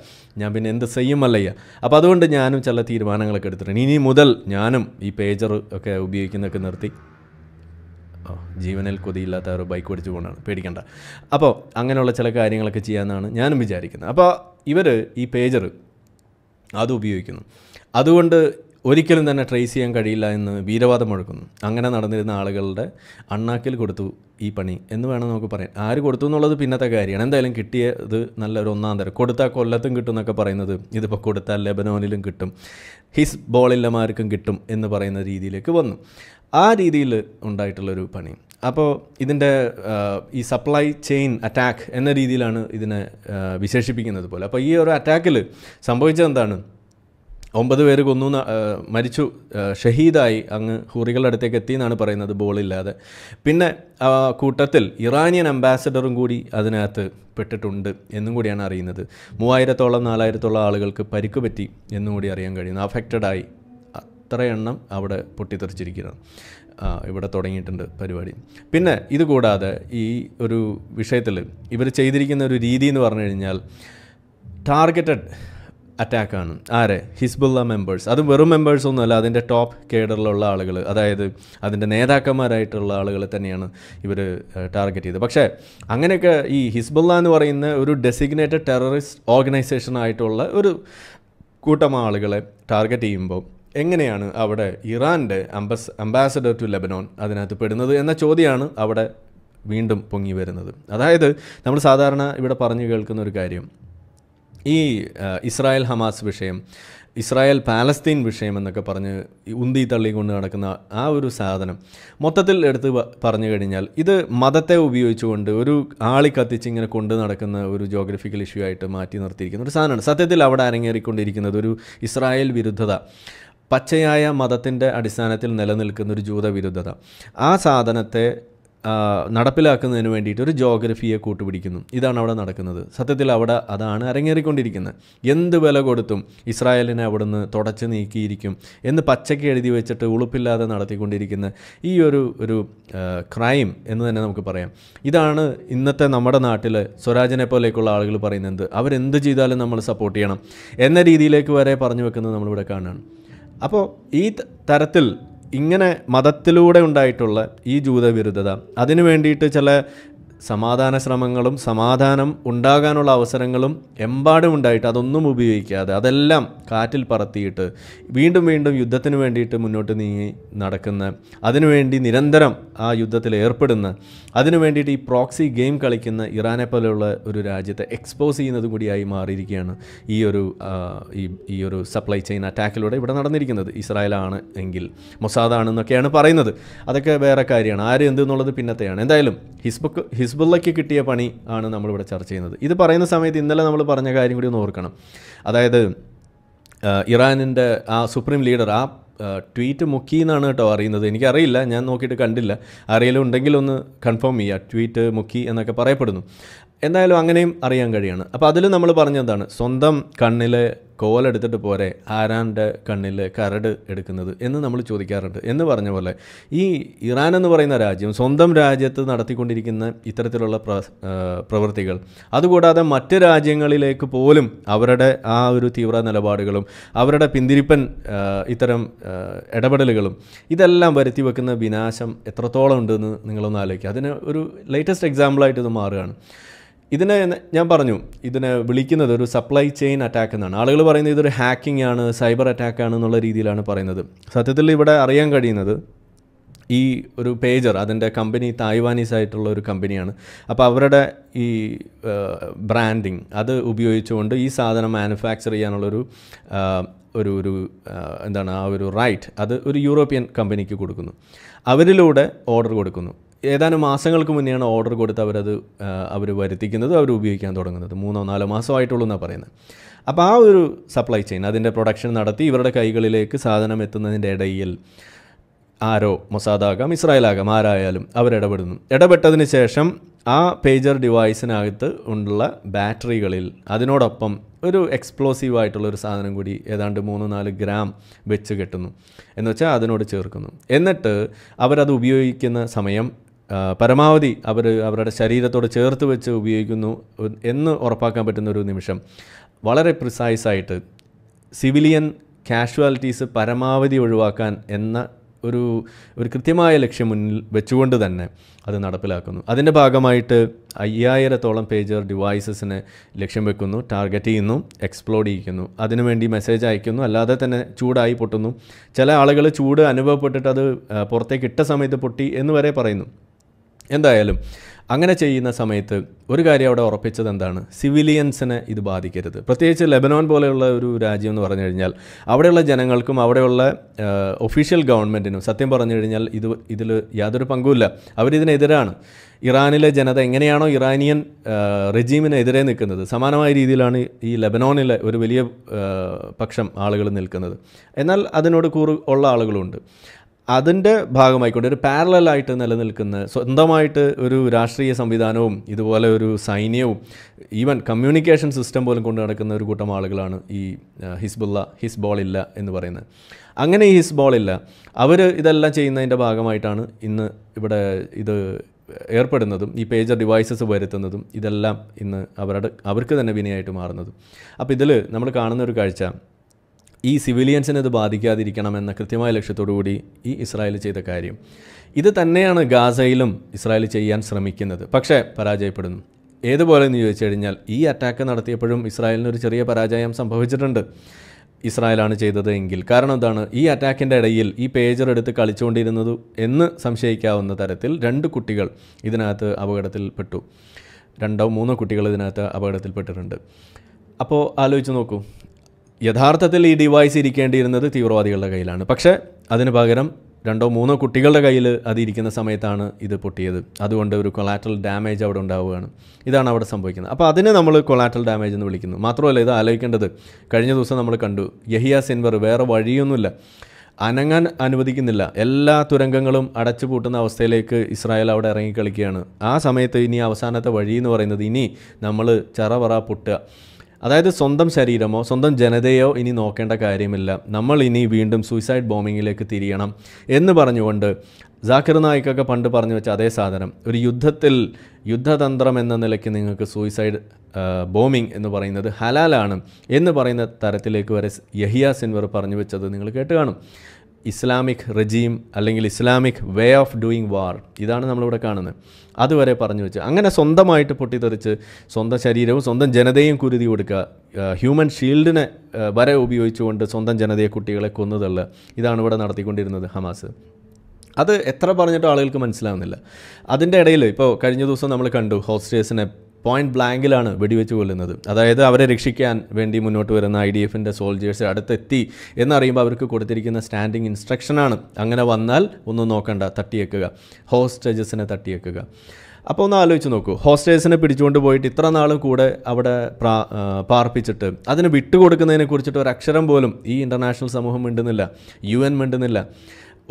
ഞാൻ പിന്നെ എന്ത് അല്ലയ്യ അപ്പോൾ അതുകൊണ്ട് ഞാനും ചില തീരുമാനങ്ങളൊക്കെ എടുത്തിട്ടുണ്ട് ഇനി മുതൽ ഞാനും ഈ പേജർ ഒക്കെ ഉപയോഗിക്കുന്നൊക്കെ നിർത്തി ജീവനിൽ കൊതിയില്ലാത്ത ഒരു ബൈക്ക് ഓടിച്ചു പോകണമാണ് പേടിക്കണ്ട അപ്പോൾ അങ്ങനെയുള്ള ചില കാര്യങ്ങളൊക്കെ ചെയ്യാമെന്നാണ് ഞാനും വിചാരിക്കുന്നത് അപ്പോൾ ഇവർ ഈ പേജർ അത് ഉപയോഗിക്കുന്നു അതുകൊണ്ട് ഒരിക്കലും തന്നെ ട്രേസ് ചെയ്യാൻ കഴിയില്ല എന്ന് വീരവാദം മുഴക്കുന്നു അങ്ങനെ നടന്നിരുന്ന ആളുകളുടെ അണ്ണാക്കിൽ കൊടുത്തു ഈ പണി എന്ന് വേണം നമുക്ക് പറയാൻ ആര് കൊടുത്തു എന്നുള്ളത് പിന്നത്തെ കാര്യമാണ് എന്തായാലും കിട്ടിയത് നല്ലൊരു ഒന്നാം തരം കൊടുത്താൽ കൊല്ലത്തും കിട്ടും എന്നൊക്കെ പറയുന്നത് ഇതിപ്പോൾ കൊടുത്താൽ ലെബനോനിലും കിട്ടും ഹിസ് ബോളില്ലമാർക്കും കിട്ടും എന്ന് പറയുന്ന രീതിയിലേക്ക് വന്നു ആ രീതിയിൽ ഉണ്ടായിട്ടുള്ളൊരു പണി അപ്പോൾ ഇതിൻ്റെ ഈ സപ്ലൈ ചെയിൻ അറ്റാക്ക് എന്ന രീതിയിലാണ് ഇതിനെ വിശേഷിപ്പിക്കുന്നത് പോലെ അപ്പോൾ ഈ ഒരു അറ്റാക്കിൽ സംഭവിച്ചത് എന്താണ് ഒമ്പത് പേര് കൊന്നു മരിച്ചു ഷഹീദായി അങ്ങ് ഹൂറികളുടെ അടുത്തേക്ക് എത്തി എന്നാണ് പറയുന്നത് ബോളില്ലാതെ പിന്നെ കൂട്ടത്തിൽ ഇറാനിയൻ അംബാസഡറും കൂടി അതിനകത്ത് പെട്ടിട്ടുണ്ട് എന്നും കൂടിയാണ് അറിയുന്നത് മൂവായിരത്തോളം നാലായിരത്തോളം ആളുകൾക്ക് പരിക്ക് പറ്റി എന്നും കൂടി അറിയാൻ കഴിയുന്നു അഫക്റ്റഡായി അത്ര എണ്ണം അവിടെ പൊട്ടിത്തെറിച്ചിരിക്കുന്നു ഇവിടെ തുടങ്ങിയിട്ടുണ്ട് പരിപാടി പിന്നെ ഇതുകൂടാതെ ഈ ഒരു വിഷയത്തിൽ ഇവർ ചെയ്തിരിക്കുന്ന ഒരു രീതി എന്ന് പറഞ്ഞു കഴിഞ്ഞാൽ ടാർഗറ്റഡ് അറ്റാക്കാണ് ആരെ ഹിസ്ബുള്ള മെമ്പേഴ്സ് അത് വെറും മെമ്പേഴ്സ് ഒന്നുമല്ല അതിൻ്റെ ടോപ്പ് കേഡറിലുള്ള ആളുകൾ അതായത് അതിൻ്റെ നേതാക്കന്മാരായിട്ടുള്ള ആളുകൾ തന്നെയാണ് ഇവർ ടാർഗറ്റ് ചെയ്തത് പക്ഷേ അങ്ങനെയൊക്കെ ഈ ഹിസ്ബുള്ള എന്ന് പറയുന്ന ഒരു ഡെസിഗ്നേറ്റഡ് ടെററിസ്റ്റ് ഓർഗനൈസേഷൻ ആയിട്ടുള്ള ഒരു കൂട്ടം ആളുകളെ ടാർഗറ്റ് ചെയ്യുമ്പോൾ എങ്ങനെയാണ് അവിടെ ഇറാൻ്റെ അംബസ് അംബാസഡർ ടു ലെബനോൺ അതിനകത്ത് പെടുന്നത് എന്ന ചോദ്യമാണ് അവിടെ വീണ്ടും പൊങ്ങി വരുന്നത് അതായത് നമ്മൾ സാധാരണ ഇവിടെ പറഞ്ഞു കേൾക്കുന്ന ഒരു കാര്യം ഈ ഇസ്രായേൽ ഹമാസ് വിഷയം ഇസ്രായേൽ പാലസ്തീൻ വിഷയം എന്നൊക്കെ പറഞ്ഞ് ഉന്തി തള്ളിക്കൊണ്ട് നടക്കുന്ന ആ ഒരു സാധനം മൊത്തത്തിൽ എടുത്ത് പറഞ്ഞു കഴിഞ്ഞാൽ ഇത് മതത്തെ ഉപയോഗിച്ചുകൊണ്ട് ഒരു ആളി കത്തിച്ച് ഇങ്ങനെ കൊണ്ട് നടക്കുന്ന ഒരു ജോഗ്രഫിക്കൽ ഇഷ്യൂ ആയിട്ട് മാറ്റി നിർത്തിയിരിക്കുന്ന ഒരു സാധനമാണ് സത്യത്തിൽ അവിടെ അരങ്ങേറിക്കൊണ്ടിരിക്കുന്നത് ഒരു ഇസ്രായേൽ വിരുദ്ധത പച്ചയായ മതത്തിൻ്റെ അടിസ്ഥാനത്തിൽ നിലനിൽക്കുന്ന ഒരു ജൂത വിരുദ്ധത ആ സാധനത്തെ നടപ്പിലാക്കുന്നതിന് വേണ്ടിയിട്ട് ഒരു ജോഗ്രഫിയെ കൂട്ടുപിടിക്കുന്നു ഇതാണ് അവിടെ നടക്കുന്നത് സത്യത്തിൽ അവിടെ അതാണ് അരങ്ങേറിക്കൊണ്ടിരിക്കുന്നത് എന്ത് വില കൊടുത്തും ഇസ്രായേലിനെ അവിടുന്ന് തുടച്ച് നീക്കിയിരിക്കും എന്ന് പച്ചക്ക് എഴുതി വെച്ചിട്ട് ഉളുപ്പില്ലാതെ നടത്തിക്കൊണ്ടിരിക്കുന്ന ഈ ഒരു ഒരു ക്രൈം എന്ന് തന്നെ നമുക്ക് പറയാം ഇതാണ് ഇന്നത്തെ നമ്മുടെ നാട്ടിൽ സ്വരാജിനെ പോലേക്കുള്ള ആളുകൾ പറയുന്നത് അവരെന്ത് ചെയ്താലും നമ്മൾ സപ്പോർട്ട് ചെയ്യണം എന്ന രീതിയിലേക്ക് വരെ പറഞ്ഞു വെക്കുന്നത് നമ്മളിവിടെ കാണുകയാണ് അപ്പോൾ ഈ തരത്തിൽ ഇങ്ങനെ മതത്തിലൂടെ ഉണ്ടായിട്ടുള്ള ഈ ജൂതവിരുദ്ധത അതിനു വേണ്ടിയിട്ട് ചില സമാധാന ശ്രമങ്ങളും സമാധാനം ഉണ്ടാകാനുള്ള അവസരങ്ങളും എമ്പാടും ഉണ്ടായിട്ട് അതൊന്നും ഉപയോഗിക്കാതെ അതെല്ലാം കാറ്റിൽ പറത്തിയിട്ട് വീണ്ടും വീണ്ടും യുദ്ധത്തിന് വേണ്ടിയിട്ട് മുന്നോട്ട് നീങ്ങി നടക്കുന്ന അതിനുവേണ്ടി നിരന്തരം ആ യുദ്ധത്തിൽ ഏർപ്പെടുന്ന അതിനു വേണ്ടിയിട്ട് ഈ പ്രോക്സി ഗെയിം കളിക്കുന്ന ഇറാനെ പോലെയുള്ള ഒരു രാജ്യത്തെ എക്സ്പോസ് ചെയ്യുന്നതും കൂടിയായി മാറിയിരിക്കുകയാണ് ഈ ഒരു ഈ ഒരു സപ്ലൈ ചെയിൻ അറ്റാക്കിലൂടെ ഇവിടെ നടന്നിരിക്കുന്നത് ഇസ്രായേലാണ് എങ്കിൽ മൊസാദാണെന്നൊക്കെയാണ് പറയുന്നത് അതൊക്കെ വേറെ കാര്യമാണ് ആര് എന്ത് എന്നുള്ളത് പിന്നത്തെയാണ് എന്തായാലും ഹിസ്ബുക്ക് ഹിസ്ബുള്ളയ്ക്ക് കിട്ടിയ പണി ആണ് നമ്മളിവിടെ ചർച്ച ചെയ്യുന്നത് ഇത് പറയുന്ന സമയത്ത് ഇന്നലെ നമ്മൾ പറഞ്ഞ കാര്യം കൂടി ഒന്ന് ഓർക്കണം അതായത് ഇറാനിൻ്റെ ആ സുപ്രീം ലീഡർ ആ ട്വീറ്റ് മുക്കി എന്നാണ് കേട്ടോ അറിയുന്നത് എനിക്കറിയില്ല ഞാൻ നോക്കിയിട്ട് കണ്ടില്ല അറിയലുണ്ടെങ്കിൽ ഒന്ന് കൺഫേം ചെയ്യുക ട്വീറ്റ് മുക്കി എന്നൊക്കെ പറയപ്പെടുന്നു എന്തായാലും അങ്ങനെയും അറിയാൻ കഴിയാണ് അപ്പോൾ അതിൽ നമ്മൾ എന്താണ് സ്വന്തം കണ്ണിലെ കോലെടുത്തിട്ട് പോരെ ആരാൻ്റെ കണ്ണിൽ കരട് എടുക്കുന്നത് എന്ന് നമ്മൾ ചോദിക്കാറുണ്ട് എന്ന് പറഞ്ഞ പോലെ ഈ ഇറാൻ എന്ന് പറയുന്ന രാജ്യം സ്വന്തം രാജ്യത്ത് നടത്തിക്കൊണ്ടിരിക്കുന്ന ഇത്തരത്തിലുള്ള പ്രവൃത്തികൾ അതുകൂടാതെ മറ്റ് രാജ്യങ്ങളിലേക്ക് പോലും അവരുടെ ആ ഒരു തീവ്ര നിലപാടുകളും അവരുടെ പിന്തിരിപ്പൻ ഇത്തരം ഇടപെടലുകളും ഇതെല്ലാം വരുത്തി വെക്കുന്ന വിനാശം എത്രത്തോളം ഉണ്ടെന്ന് നിങ്ങളൊന്ന് ആലോചിക്കുക അതിന് ഒരു ലേറ്റസ്റ്റ് എക്സാമ്പിളായിട്ട് ഇത് മാറുകയാണ് ഇതിനെ ഞാൻ പറഞ്ഞു ഇതിനെ വിളിക്കുന്നത് ഒരു സപ്ലൈ ചെയിൻ അറ്റാക്ക് എന്നാണ് ആളുകൾ പറയുന്നത് ഇതൊരു ഹാക്കിംഗ് ആണ് സൈബർ അറ്റാക്ക് ആണ് എന്നുള്ള രീതിയിലാണ് പറയുന്നത് സത്യത്തിൽ ഇവിടെ അറിയാൻ കഴിയുന്നത് ഈ ഒരു പേജർ അതിൻ്റെ കമ്പനി തായ്വാനീസ് ആയിട്ടുള്ള ഒരു കമ്പനിയാണ് അപ്പോൾ അവരുടെ ഈ ബ്രാൻഡിങ് അത് ഉപയോഗിച്ചുകൊണ്ട് ഈ സാധനം മാനുഫാക്ചർ ചെയ്യാനുള്ളൊരു ഒരു ഒരു എന്താണ് ആ ഒരു റൈറ്റ് അത് ഒരു യൂറോപ്യൻ കമ്പനിക്ക് കൊടുക്കുന്നു അവരിലൂടെ ഓർഡർ കൊടുക്കുന്നു ഏതാനും മാസങ്ങൾക്ക് മുന്നെയാണ് ഓർഡർ കൊടുത്ത് അവരത് അവർ വരുത്തിക്കുന്നത് അവർ ഉപയോഗിക്കാൻ തുടങ്ങുന്നത് മൂന്നോ നാലോ മാസമായിട്ടുള്ളൂ എന്നാണ് പറയുന്നത് അപ്പോൾ ആ ഒരു സപ്ലൈ ചെയിൻ അതിൻ്റെ പ്രൊഡക്ഷൻ നടത്തി ഇവരുടെ കൈകളിലേക്ക് സാധനം എത്തുന്നതിൻ്റെ ഇടയിൽ ആരോ മൊസാദാകാം ഇസ്രായേലാകാം ആരായാലും അവരിടപെടുന്നു ഇടപെട്ടതിന് ശേഷം ആ പേജർ ഡിവൈസിനകത്ത് ഉള്ള ബാറ്ററികളിൽ അതിനോടൊപ്പം ഒരു എക്സ്പ്ലോസീവ് ആയിട്ടുള്ള ഒരു സാധനം കൂടി ഏതാണ്ട് മൂന്ന് നാല് ഗ്രാം വെച്ച് കെട്ടുന്നു എന്നുവെച്ചാൽ അതിനോട് ചേർക്കുന്നു എന്നിട്ട് അവരത് ഉപയോഗിക്കുന്ന സമയം പരമാവധി അവർ അവരുടെ ശരീരത്തോട് ചേർത്ത് വെച്ച് ഉപയോഗിക്കുന്നു എന്ന് ഉറപ്പാക്കാൻ പറ്റുന്ന ഒരു നിമിഷം വളരെ പ്രിസൈസായിട്ട് സിവിലിയൻ കാഷ്വാലിറ്റീസ് പരമാവധി ഒഴിവാക്കാൻ എന്ന ഒരു ഒരു കൃത്യമായ ലക്ഷ്യം മുന്നിൽ വെച്ചുകൊണ്ട് തന്നെ അത് നടപ്പിലാക്കുന്നു അതിൻ്റെ ഭാഗമായിട്ട് അയ്യായിരത്തോളം പേജർ ഡിവൈസസിനെ ലക്ഷ്യം വെക്കുന്നു ടാർഗറ്റ് ചെയ്യുന്നു എക്സ്പ്ലോഡ് ചെയ്യിക്കുന്നു അതിനുവേണ്ടി മെസ്സേജ് അയക്കുന്നു അല്ലാതെ തന്നെ ചൂടായി പൊട്ടുന്നു ചില ആളുകൾ ചൂട് അനുഭവപ്പെട്ടിട്ട് അത് പുറത്തേക്ക് ഇട്ട സമയത്ത് പൊട്ടി എന്ന് വരെ പറയുന്നു എന്തായാലും അങ്ങനെ ചെയ്യുന്ന സമയത്ത് ഒരു കാര്യം അവിടെ ഉറപ്പിച്ചത് എന്താണ് സിവിലിയൻസിനെ ഇത് ബാധിക്കരുത് പ്രത്യേകിച്ച് ലെബനോൻ പോലെയുള്ള ഒരു രാജ്യം എന്ന് പറഞ്ഞു കഴിഞ്ഞാൽ അവിടെയുള്ള ജനങ്ങൾക്കും അവിടെയുള്ള ഒഫീഷ്യൽ ഗവൺമെൻറ്റിനും സത്യം പറഞ്ഞു കഴിഞ്ഞാൽ ഇത് ഇതിൽ യാതൊരു പങ്കുമില്ല അവരിതിനെതിരാണ് ഇറാനിലെ ജനത എങ്ങനെയാണോ ഇറാനിയൻ റെജീമിനെതിരെ നിൽക്കുന്നത് സമാനമായ രീതിയിലാണ് ഈ ലെബനോണിലെ ഒരു വലിയ പക്ഷം ആളുകൾ നിൽക്കുന്നത് എന്നാൽ അതിനോട് കൂറ് ഉള്ള ആളുകളുണ്ട് അതിൻ്റെ ഭാഗമായിക്കൊണ്ട് ഒരു പാരലായിട്ട് നിലനിൽക്കുന്ന സ്വന്തമായിട്ട് ഒരു രാഷ്ട്രീയ സംവിധാനവും ഇതുപോലെ ഒരു സൈന്യവും ഈവൻ കമ്മ്യൂണിക്കേഷൻ സിസ്റ്റം പോലും കൊണ്ട് നടക്കുന്ന ഒരു കൂട്ടം ആളുകളാണ് ഈ ഹിസ്ബുള്ള ഹിസ്ബോൾ ഇല്ല എന്ന് പറയുന്നത് അങ്ങനെ ഈ ഹിസ്ബോൾ ഇല്ല അവർ ഇതെല്ലാം ചെയ്യുന്നതിൻ്റെ ഭാഗമായിട്ടാണ് ഇന്ന് ഇവിടെ ഇത് ഏർപ്പെടുന്നതും ഈ പേജർ ഡിവൈസസ് വരുത്തുന്നതും ഇതെല്ലാം ഇന്ന് അവരുടെ അവർക്ക് തന്നെ വിനയായിട്ട് മാറുന്നതും അപ്പോൾ ഇതിൽ നമ്മൾ കാണുന്ന ഒരു കാഴ്ച ഈ സിവിലിയൻസിനെ ഇത് ബാധിക്കാതിരിക്കണം എന്ന കൃത്യമായ കൂടി ഈ ഇസ്രായേൽ ചെയ്ത കാര്യം ഇത് തന്നെയാണ് ഗാസയിലും ഇസ്രായേൽ ചെയ്യാൻ ശ്രമിക്കുന്നത് പക്ഷേ പരാജയപ്പെടുന്നു ഏതുപോലെ എന്ന് ചോദിച്ചു കഴിഞ്ഞാൽ ഈ അറ്റാക്ക് നടത്തിയപ്പോഴും ഇസ്രായേലിന് ഒരു ചെറിയ പരാജയം സംഭവിച്ചിട്ടുണ്ട് ഇസ്രായേലാണ് ചെയ്തത് എങ്കിൽ കാരണം എന്താണ് ഈ അറ്റാക്കിൻ്റെ ഇടയിൽ ഈ പേജർ എടുത്ത് കളിച്ചുകൊണ്ടിരുന്നത് എന്ന് സംശയിക്കാവുന്ന തരത്തിൽ രണ്ട് കുട്ടികൾ ഇതിനകത്ത് അപകടത്തിൽപ്പെട്ടു രണ്ടോ മൂന്നോ കുട്ടികൾ ഇതിനകത്ത് അപകടത്തിൽപ്പെട്ടിട്ടുണ്ട് അപ്പോൾ ആലോചിച്ച് നോക്കൂ യഥാർത്ഥത്തിൽ ഈ ഡിവൈസ് ഇരിക്കേണ്ടിയിരുന്നത് തീവ്രവാദികളുടെ കയ്യിലാണ് പക്ഷേ അതിന് പകരം രണ്ടോ മൂന്നോ കുട്ടികളുടെ കയ്യിൽ അത് ഇരിക്കുന്ന സമയത്താണ് ഇത് പൊട്ടിയത് അതുകൊണ്ട് ഒരു കൊളാറ്ററൽ ഡാമേജ് അവിടെ ഉണ്ടാവുകയാണ് ഇതാണ് അവിടെ സംഭവിക്കുന്നത് അപ്പോൾ അതിനെ നമ്മൾ കൊളാറ്ററൽ ഡാമേജ് എന്ന് വിളിക്കുന്നു മാത്രമല്ല ഇത് ആലോചിക്കേണ്ടത് കഴിഞ്ഞ ദിവസം നമ്മൾ കണ്ടു യഹിയ സിൻവർ വേറെ വഴിയൊന്നുമില്ല അനങ്ങാൻ അനുവദിക്കുന്നില്ല എല്ലാ തുരങ്കങ്ങളും അടച്ചുപൂട്ടുന്ന അവസ്ഥയിലേക്ക് ഇസ്രായേൽ അവിടെ ഇറങ്ങിക്കളിക്കുകയാണ് ആ സമയത്ത് ഇനി അവസാനത്തെ വഴി എന്ന് പറയുന്നത് ഇനി നമ്മൾ ചറവറ പൊട്ടുക അതായത് സ്വന്തം ശരീരമോ സ്വന്തം ജനതയോ ഇനി നോക്കേണ്ട കാര്യമില്ല നമ്മൾ ഇനി വീണ്ടും സൂയിസൈഡ് ബോംബിങ്ങിലേക്ക് തിരിയണം എന്ന് പറഞ്ഞുകൊണ്ട് ജാക്കിർ നായിക്കൊക്കെ പണ്ട് പറഞ്ഞു വെച്ച അതേ സാധനം ഒരു യുദ്ധത്തിൽ യുദ്ധതന്ത്രം എന്ന നിലയ്ക്ക് നിങ്ങൾക്ക് സൂയിസൈഡ് ബോംബിങ് എന്ന് പറയുന്നത് ഹലാലാണ് എന്ന് പറയുന്ന തരത്തിലേക്ക് വരെ യഹിയ സിൻവർ പറഞ്ഞു വെച്ചത് നിങ്ങൾ കേട്ട് കാണും ഇസ്ലാമിക് റെജീം അല്ലെങ്കിൽ Islamic way of doing war ഇതാണ് നമ്മളിവിടെ കാണുന്നത് അതുവരെ പറഞ്ഞു വെച്ച് അങ്ങനെ സ്വന്തമായിട്ട് പൊട്ടിത്തെറിച്ച് സ്വന്തം ശരീരവും സ്വന്തം ജനതയും കുരുതി കൊടുക്കുക ഹ്യൂമൻ ഷീൽഡിനെ വരെ ഉപയോഗിച്ചുകൊണ്ട് സ്വന്തം ജനതയെ കുട്ടികളെ കൊന്നതല്ല ഇതാണ് ഇവിടെ നടത്തിക്കൊണ്ടിരുന്നത് ഹമാസ് അത് എത്ര പറഞ്ഞിട്ടും ആളുകൾക്ക് മനസ്സിലാവുന്നില്ല അതിൻ്റെ ഇടയിൽ ഇപ്പോൾ കഴിഞ്ഞ ദിവസം നമ്മൾ കണ്ടു ഹോസ്റ്റേഴ്സിനെ പോയിന്റ് ബ്ലാങ്കിലാണ് വെടിവെച്ച് കൊല്ലുന്നത് അതായത് അവരെ രക്ഷിക്കാൻ വേണ്ടി മുന്നോട്ട് വരുന്ന ഐ ഡി എഫിൻ്റെ സോൾജേഴ്സ് അടുത്തെത്തി എന്നറിയുമ്പോൾ അവർക്ക് കൊടുത്തിരിക്കുന്ന സ്റ്റാൻഡിങ് ഇൻസ്ട്രക്ഷനാണ് അങ്ങനെ വന്നാൽ ഒന്നും നോക്കണ്ട തട്ടിയേക്കുക ഹോസ്റ്റേജസിനെ തട്ടിയേക്കുക അപ്പോൾ ഒന്ന് ആലോചിച്ച് നോക്കൂ ഹോസ്റ്റേഴ്സിനെ പിടിച്ചുകൊണ്ട് പോയിട്ട് ഇത്ര നാളും കൂടെ അവിടെ പ്രാ പാർപ്പിച്ചിട്ട് അതിന് വിട്ടുകൊടുക്കുന്നതിനെ കുറിച്ചിട്ട് ഒരു അക്ഷരം പോലും ഈ ഇൻ്റർനാഷണൽ സമൂഹം മിണ്ടുന്നില്ല യു എൻ മിണ്ടുന്നില്ല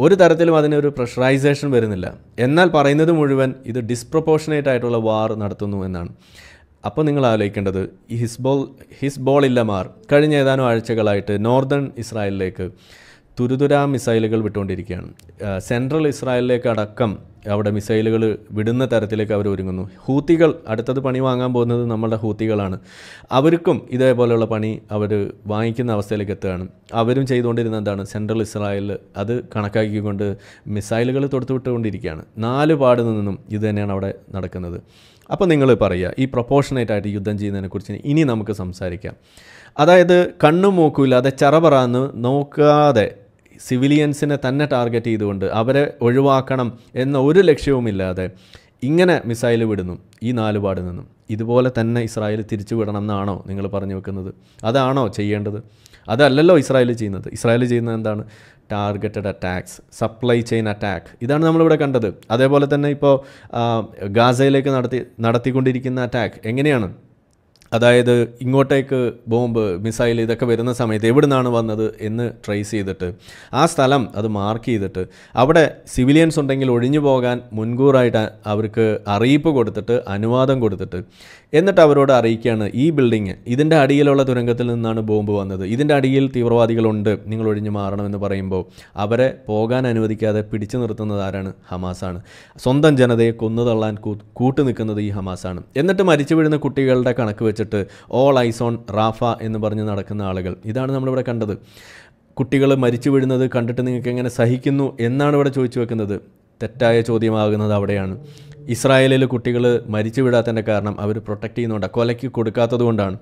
ഒരു തരത്തിലും അതിനൊരു പ്രഷറൈസേഷൻ വരുന്നില്ല എന്നാൽ പറയുന്നത് മുഴുവൻ ഇത് ഡിസ്പ്രൊപ്പോർഷനേറ്റ് ആയിട്ടുള്ള വാർ നടത്തുന്നു എന്നാണ് അപ്പോൾ നിങ്ങൾ ആലോചിക്കേണ്ടത് ഈ ഹിസ്ബോൾ ഹിസ്ബോൾ ഇല്ലമാർ കഴിഞ്ഞ ഏതാനും ആഴ്ചകളായിട്ട് നോർത്തേൺ ഇസ്രായേലിലേക്ക് തുരുതുരാ മിസൈലുകൾ വിട്ടുകൊണ്ടിരിക്കുകയാണ് സെൻട്രൽ ഇസ്രായേലിലേക്ക് അടക്കം അവിടെ മിസൈലുകൾ വിടുന്ന തരത്തിലേക്ക് അവർ ഒരുങ്ങുന്നു ഹൂത്തികൾ അടുത്തത് പണി വാങ്ങാൻ പോകുന്നത് നമ്മളുടെ ഹൂത്തികളാണ് അവർക്കും ഇതേപോലെയുള്ള പണി അവർ വാങ്ങിക്കുന്ന അവസ്ഥയിലേക്ക് എത്തുകയാണ് അവരും ചെയ്തുകൊണ്ടിരുന്ന എന്താണ് സെൻട്രൽ ഇസ്രായേലിൽ അത് കണക്കാക്കിക്കൊണ്ട് മിസൈലുകൾ തൊടുത്തുവിട്ടുകൊണ്ടിരിക്കുകയാണ് നാല് പാട് നിന്നും ഇത് തന്നെയാണ് അവിടെ നടക്കുന്നത് അപ്പോൾ നിങ്ങൾ പറയുക ഈ പ്രൊപ്പോഷനേറ്റായിട്ട് ആയിട്ട് യുദ്ധം ചെയ്യുന്നതിനെക്കുറിച്ച് ഇനി നമുക്ക് സംസാരിക്കാം അതായത് കണ്ണും മൂക്കുമില്ലാതെ ചറപറാന്ന് നോക്കാതെ സിവിലിയൻസിനെ തന്നെ ടാർഗറ്റ് ചെയ്തുകൊണ്ട് അവരെ ഒഴിവാക്കണം എന്ന ഒരു ലക്ഷ്യവുമില്ലാതെ ഇങ്ങനെ മിസൈൽ വിടുന്നു ഈ നാലുപാട് നിന്നും ഇതുപോലെ തന്നെ ഇസ്രായേൽ തിരിച്ചു വിടണം എന്നാണോ നിങ്ങൾ പറഞ്ഞു വെക്കുന്നത് അതാണോ ചെയ്യേണ്ടത് അതല്ലല്ലോ ഇസ്രായേൽ ചെയ്യുന്നത് ഇസ്രായേൽ ചെയ്യുന്നത് എന്താണ് targeted attacks supply chain attack ഇതാണ് നമ്മളിവിടെ കണ്ടത് അതേപോലെ തന്നെ ഇപ്പോൾ ഗാസയിലേക്ക് നടത്തി നടത്തിക്കൊണ്ടിരിക്കുന്ന അറ്റാക്ക് എങ്ങനെയാണ് അതായത് ഇങ്ങോട്ടേക്ക് ബോംബ് മിസൈൽ ഇതൊക്കെ വരുന്ന സമയത്ത് എവിടെ നിന്നാണ് വന്നത് എന്ന് ട്രേസ് ചെയ്തിട്ട് ആ സ്ഥലം അത് മാർക്ക് ചെയ്തിട്ട് അവിടെ സിവിലിയൻസ് ഉണ്ടെങ്കിൽ ഒഴിഞ്ഞു പോകാൻ മുൻകൂറായിട്ട് അവർക്ക് അറിയിപ്പ് കൊടുത്തിട്ട് അനുവാദം കൊടുത്തിട്ട് എന്നിട്ട് അവരോട് അറിയിക്കുകയാണ് ഈ ബിൽഡിങ് ഇതിൻ്റെ അടിയിലുള്ള തുരങ്കത്തിൽ നിന്നാണ് ബോംബ് വന്നത് ഇതിൻ്റെ അടിയിൽ തീവ്രവാദികളുണ്ട് നിങ്ങൾ ഒഴിഞ്ഞു മാറണമെന്ന് പറയുമ്പോൾ അവരെ പോകാൻ അനുവദിക്കാതെ പിടിച്ചു നിർത്തുന്നത് ആരാണ് ഹമാസാണ് സ്വന്തം ജനതയെ കൊന്നുതള്ളാൻ കൂട്ടു നിൽക്കുന്നത് ഈ ഹമാസാണ് എന്നിട്ട് മരിച്ചു വീഴുന്ന കുട്ടികളുടെ കണക്ക് വെച്ചിട്ട് ഓൾ ഐസോൺ റാഫ എന്ന് പറഞ്ഞ് നടക്കുന്ന ആളുകൾ ഇതാണ് നമ്മളിവിടെ കണ്ടത് കുട്ടികൾ മരിച്ചു വീഴുന്നത് കണ്ടിട്ട് നിങ്ങൾക്ക് എങ്ങനെ സഹിക്കുന്നു എന്നാണ് ഇവിടെ ചോദിച്ചു വെക്കുന്നത് തെറ്റായ ചോദ്യമാകുന്നത് അവിടെയാണ് ഇസ്രായേലിൽ കുട്ടികൾ മരിച്ചു വീഴാത്തതിൻ്റെ കാരണം അവർ പ്രൊട്ടക്റ്റ് ചെയ്യുന്നുണ്ട് കൊലയ്ക്ക് കൊടുക്കാത്തത് കൊണ്ടാണ്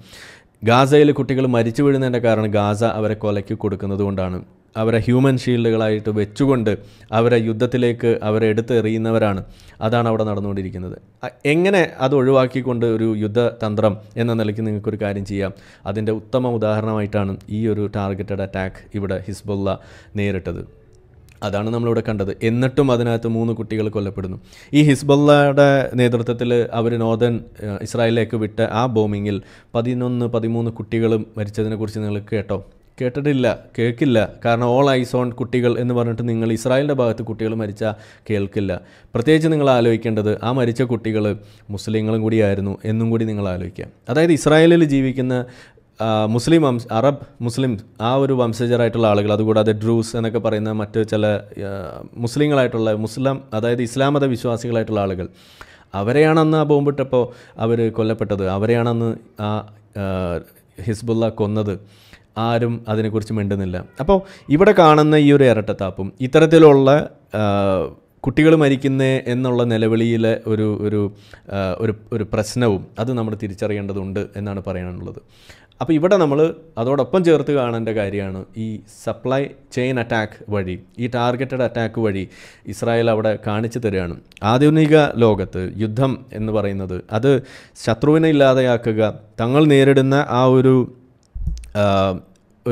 ഗാസയിൽ കുട്ടികൾ മരിച്ചു വീഴുന്നതിൻ്റെ കാരണം ഗാസ അവരെ കൊലയ്ക്ക് കൊടുക്കുന്നത് കൊണ്ടാണ് അവരെ ഹ്യൂമൻ ഷീൽഡുകളായിട്ട് വെച്ചുകൊണ്ട് അവരെ യുദ്ധത്തിലേക്ക് അവരെ എറിയുന്നവരാണ് അതാണ് അവിടെ നടന്നുകൊണ്ടിരിക്കുന്നത് എങ്ങനെ അത് ഒഴിവാക്കിക്കൊണ്ട് ഒരു യുദ്ധതന്ത്രം എന്ന നിലയ്ക്ക് നിങ്ങൾക്കൊരു കാര്യം ചെയ്യാം അതിൻ്റെ ഉത്തമ ഉദാഹരണമായിട്ടാണ് ഈ ഒരു ടാർഗറ്റഡ് അറ്റാക്ക് ഇവിടെ ഹിസ്ബുള്ള നേരിട്ടത് അതാണ് നമ്മളിവിടെ കണ്ടത് എന്നിട്ടും അതിനകത്ത് മൂന്ന് കുട്ടികൾ കൊല്ലപ്പെടുന്നു ഈ ഹിസ്ബുള്ളയുടെ നേതൃത്വത്തിൽ അവർ നോർദേൺ ഇസ്രായേലിലേക്ക് വിട്ട ആ ബോംബിങ്ങിൽ പതിനൊന്ന് പതിമൂന്ന് കുട്ടികളും മരിച്ചതിനെക്കുറിച്ച് നിങ്ങൾ കേട്ടോ കേട്ടിട്ടില്ല കേൾക്കില്ല കാരണം ഓൾ ഐസ് ഓൺ കുട്ടികൾ എന്ന് പറഞ്ഞിട്ട് നിങ്ങൾ ഇസ്രായേലിൻ്റെ ഭാഗത്ത് കുട്ടികൾ മരിച്ച കേൾക്കില്ല പ്രത്യേകിച്ച് നിങ്ങൾ ആലോചിക്കേണ്ടത് ആ മരിച്ച കുട്ടികൾ മുസ്ലിങ്ങളും കൂടിയായിരുന്നു എന്നും കൂടി നിങ്ങൾ ആലോചിക്കുക അതായത് ഇസ്രായേലിൽ ജീവിക്കുന്ന മുസ്ലിം വംശ അറബ് മുസ്ലിം ആ ഒരു വംശജരായിട്ടുള്ള ആളുകൾ അതുകൂടാതെ ഡ്രൂസ് എന്നൊക്കെ പറയുന്ന മറ്റ് ചില മുസ്ലിങ്ങളായിട്ടുള്ള മുസ്ലിം അതായത് ഇസ്ലാമത വിശ്വാസികളായിട്ടുള്ള ആളുകൾ അവരെയാണന്ന് ആ ബോംബിട്ടപ്പോൾ അവർ കൊല്ലപ്പെട്ടത് അവരെയാണെന്ന് ആ ഹിസ്ബുല്ല കൊന്നത് ആരും അതിനെക്കുറിച്ച് മിണ്ടുന്നില്ല അപ്പോൾ ഇവിടെ കാണുന്ന ഈ ഒരു ഇരട്ടത്താപ്പും ഇത്തരത്തിലുള്ള കുട്ടികൾ മരിക്കുന്നേ എന്നുള്ള നിലവിളിയിലെ ഒരു ഒരു ഒരു പ്രശ്നവും അത് നമ്മൾ തിരിച്ചറിയേണ്ടതുണ്ട് എന്നാണ് പറയാനുള്ളത് അപ്പോൾ ഇവിടെ നമ്മൾ അതോടൊപ്പം ചേർത്ത് കാണേണ്ട കാര്യമാണ് ഈ സപ്ലൈ ചെയിൻ അറ്റാക്ക് വഴി ഈ ടാർഗറ്റഡ് അറ്റാക്ക് വഴി ഇസ്രായേൽ അവിടെ കാണിച്ചു തരികയാണ് ആധുനിക ലോകത്ത് യുദ്ധം എന്ന് പറയുന്നത് അത് ശത്രുവിനെ ഇല്ലാതെയാക്കുക തങ്ങൾ നേരിടുന്ന ആ ഒരു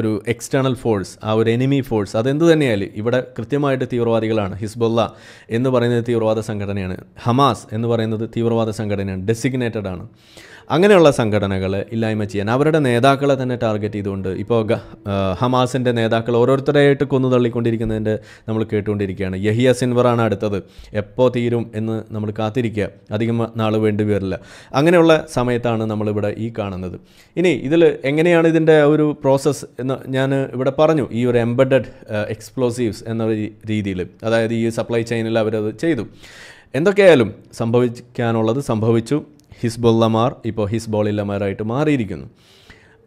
ഒരു എക്സ്റ്റേണൽ ഫോഴ്സ് ആ ഒരു എനിമി ഫോഴ്സ് അതെന്ത് തന്നെയായാലും ഇവിടെ കൃത്യമായിട്ട് തീവ്രവാദികളാണ് ഹിസ്ബുല്ല എന്ന് പറയുന്നത് തീവ്രവാദ സംഘടനയാണ് ഹമാസ് എന്ന് പറയുന്നത് തീവ്രവാദ സംഘടനയാണ് ഡെസിഗ്നേറ്റഡ് ആണ് അങ്ങനെയുള്ള സംഘടനകളെ ഇല്ലായ്മ ചെയ്യാൻ അവരുടെ നേതാക്കളെ തന്നെ ടാർഗറ്റ് ചെയ്തുകൊണ്ട് ഇപ്പോൾ ഹമാസിൻ്റെ നേതാക്കൾ ഓരോരുത്തരായിട്ട് കൊന്നു തള്ളിക്കൊണ്ടിരിക്കുന്നതിൻ്റെ നമ്മൾ കേട്ടുകൊണ്ടിരിക്കുകയാണ് യഹിയ സിൻവറാണ് അടുത്തത് എപ്പോൾ തീരും എന്ന് നമ്മൾ കാത്തിരിക്കുക അധികം നാൾ വേണ്ടി വരില്ല അങ്ങനെയുള്ള സമയത്താണ് നമ്മളിവിടെ ഈ കാണുന്നത് ഇനി ഇതിൽ എങ്ങനെയാണ് ഇതിൻ്റെ ഒരു പ്രോസസ്സ് എന്ന് ഞാൻ ഇവിടെ പറഞ്ഞു ഈ ഒരു എംബഡഡ് എക്സ്പ്ലോസീവ്സ് എന്ന രീതിയിൽ അതായത് ഈ സപ്ലൈ ചെയിനിൽ അവരത് ചെയ്തു എന്തൊക്കെയായാലും സംഭവിക്കാനുള്ളത് സംഭവിച്ചു ഹിസ്ബുള്ളമാർ ഇപ്പോൾ ഹിസ്ബോളില്ലമാരായിട്ട് മാറിയിരിക്കുന്നു